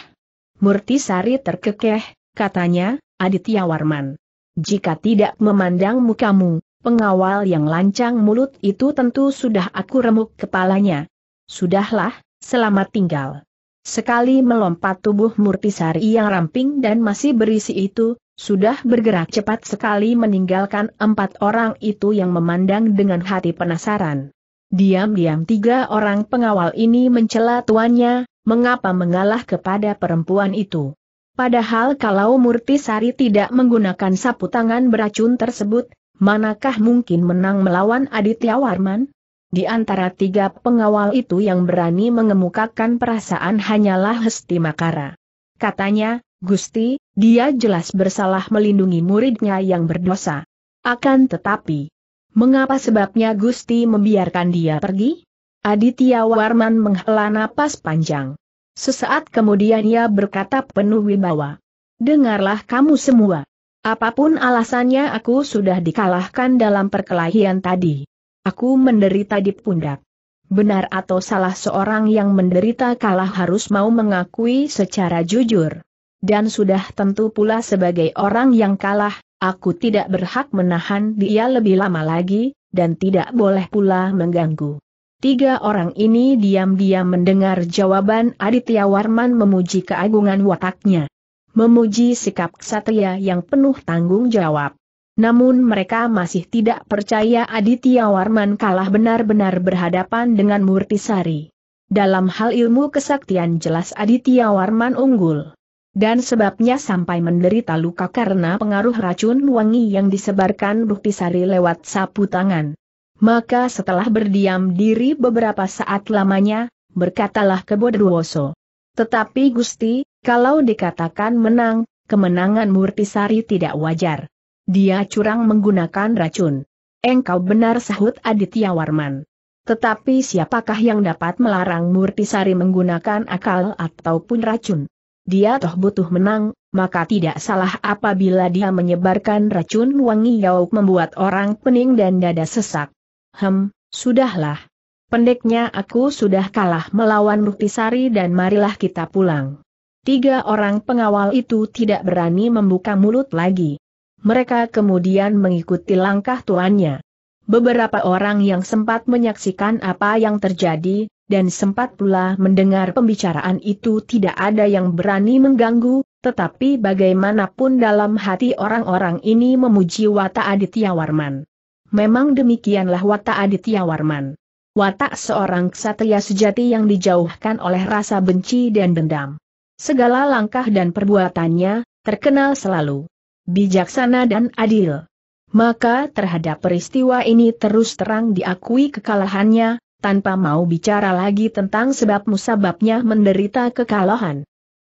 Murtisari terkekeh, katanya, Aditya Warman. Jika tidak memandang mukamu, pengawal yang lancang mulut itu tentu sudah aku remuk kepalanya. Sudahlah, Selamat tinggal. Sekali melompat tubuh Murtisari yang ramping dan masih berisi itu, sudah bergerak cepat sekali meninggalkan empat orang itu yang memandang dengan hati penasaran. Diam-diam tiga orang pengawal ini mencela tuannya, mengapa mengalah kepada perempuan itu. Padahal kalau Murtisari tidak menggunakan sapu tangan beracun tersebut, manakah mungkin menang melawan Aditya Warman? Di antara tiga pengawal itu yang berani mengemukakan perasaan hanyalah Hesti Makara. Katanya, Gusti, dia jelas bersalah melindungi muridnya yang berdosa. Akan tetapi, mengapa sebabnya Gusti membiarkan dia pergi? Aditya Warman menghela napas panjang. Sesaat kemudian ia berkata penuh wibawa. Dengarlah kamu semua. Apapun alasannya aku sudah dikalahkan dalam perkelahian tadi. Aku menderita di pundak. Benar atau salah seorang yang menderita kalah harus mau mengakui secara jujur. Dan sudah tentu pula sebagai orang yang kalah, aku tidak berhak menahan dia lebih lama lagi, dan tidak boleh pula mengganggu. Tiga orang ini diam-diam mendengar jawaban Aditya Warman memuji keagungan wataknya. Memuji sikap ksatria yang penuh tanggung jawab. Namun mereka masih tidak percaya Aditya Warman kalah benar-benar berhadapan dengan Murtisari. Dalam hal ilmu kesaktian jelas Aditya Warman unggul. Dan sebabnya sampai menderita luka karena pengaruh racun wangi yang disebarkan Murtisari lewat sapu tangan. Maka setelah berdiam diri beberapa saat lamanya, berkatalah Kebodruwoso. Tetapi Gusti, kalau dikatakan menang, kemenangan Murtisari tidak wajar. Dia curang menggunakan racun. Engkau benar sahut Aditya Warman. Tetapi siapakah yang dapat melarang Murtisari menggunakan akal ataupun racun? Dia toh butuh menang, maka tidak salah apabila dia menyebarkan racun wangi yauk membuat orang pening dan dada sesak. Hem, sudahlah. Pendeknya aku sudah kalah melawan Murtisari dan marilah kita pulang. Tiga orang pengawal itu tidak berani membuka mulut lagi mereka kemudian mengikuti langkah tuannya. Beberapa orang yang sempat menyaksikan apa yang terjadi, dan sempat pula mendengar pembicaraan itu tidak ada yang berani mengganggu, tetapi bagaimanapun dalam hati orang-orang ini memuji Wata Aditya Warman. Memang demikianlah Wata Aditya Warman. Watak seorang ksatria sejati yang dijauhkan oleh rasa benci dan dendam. Segala langkah dan perbuatannya, terkenal selalu bijaksana dan adil. Maka terhadap peristiwa ini terus terang diakui kekalahannya, tanpa mau bicara lagi tentang sebab musababnya menderita kekalahan.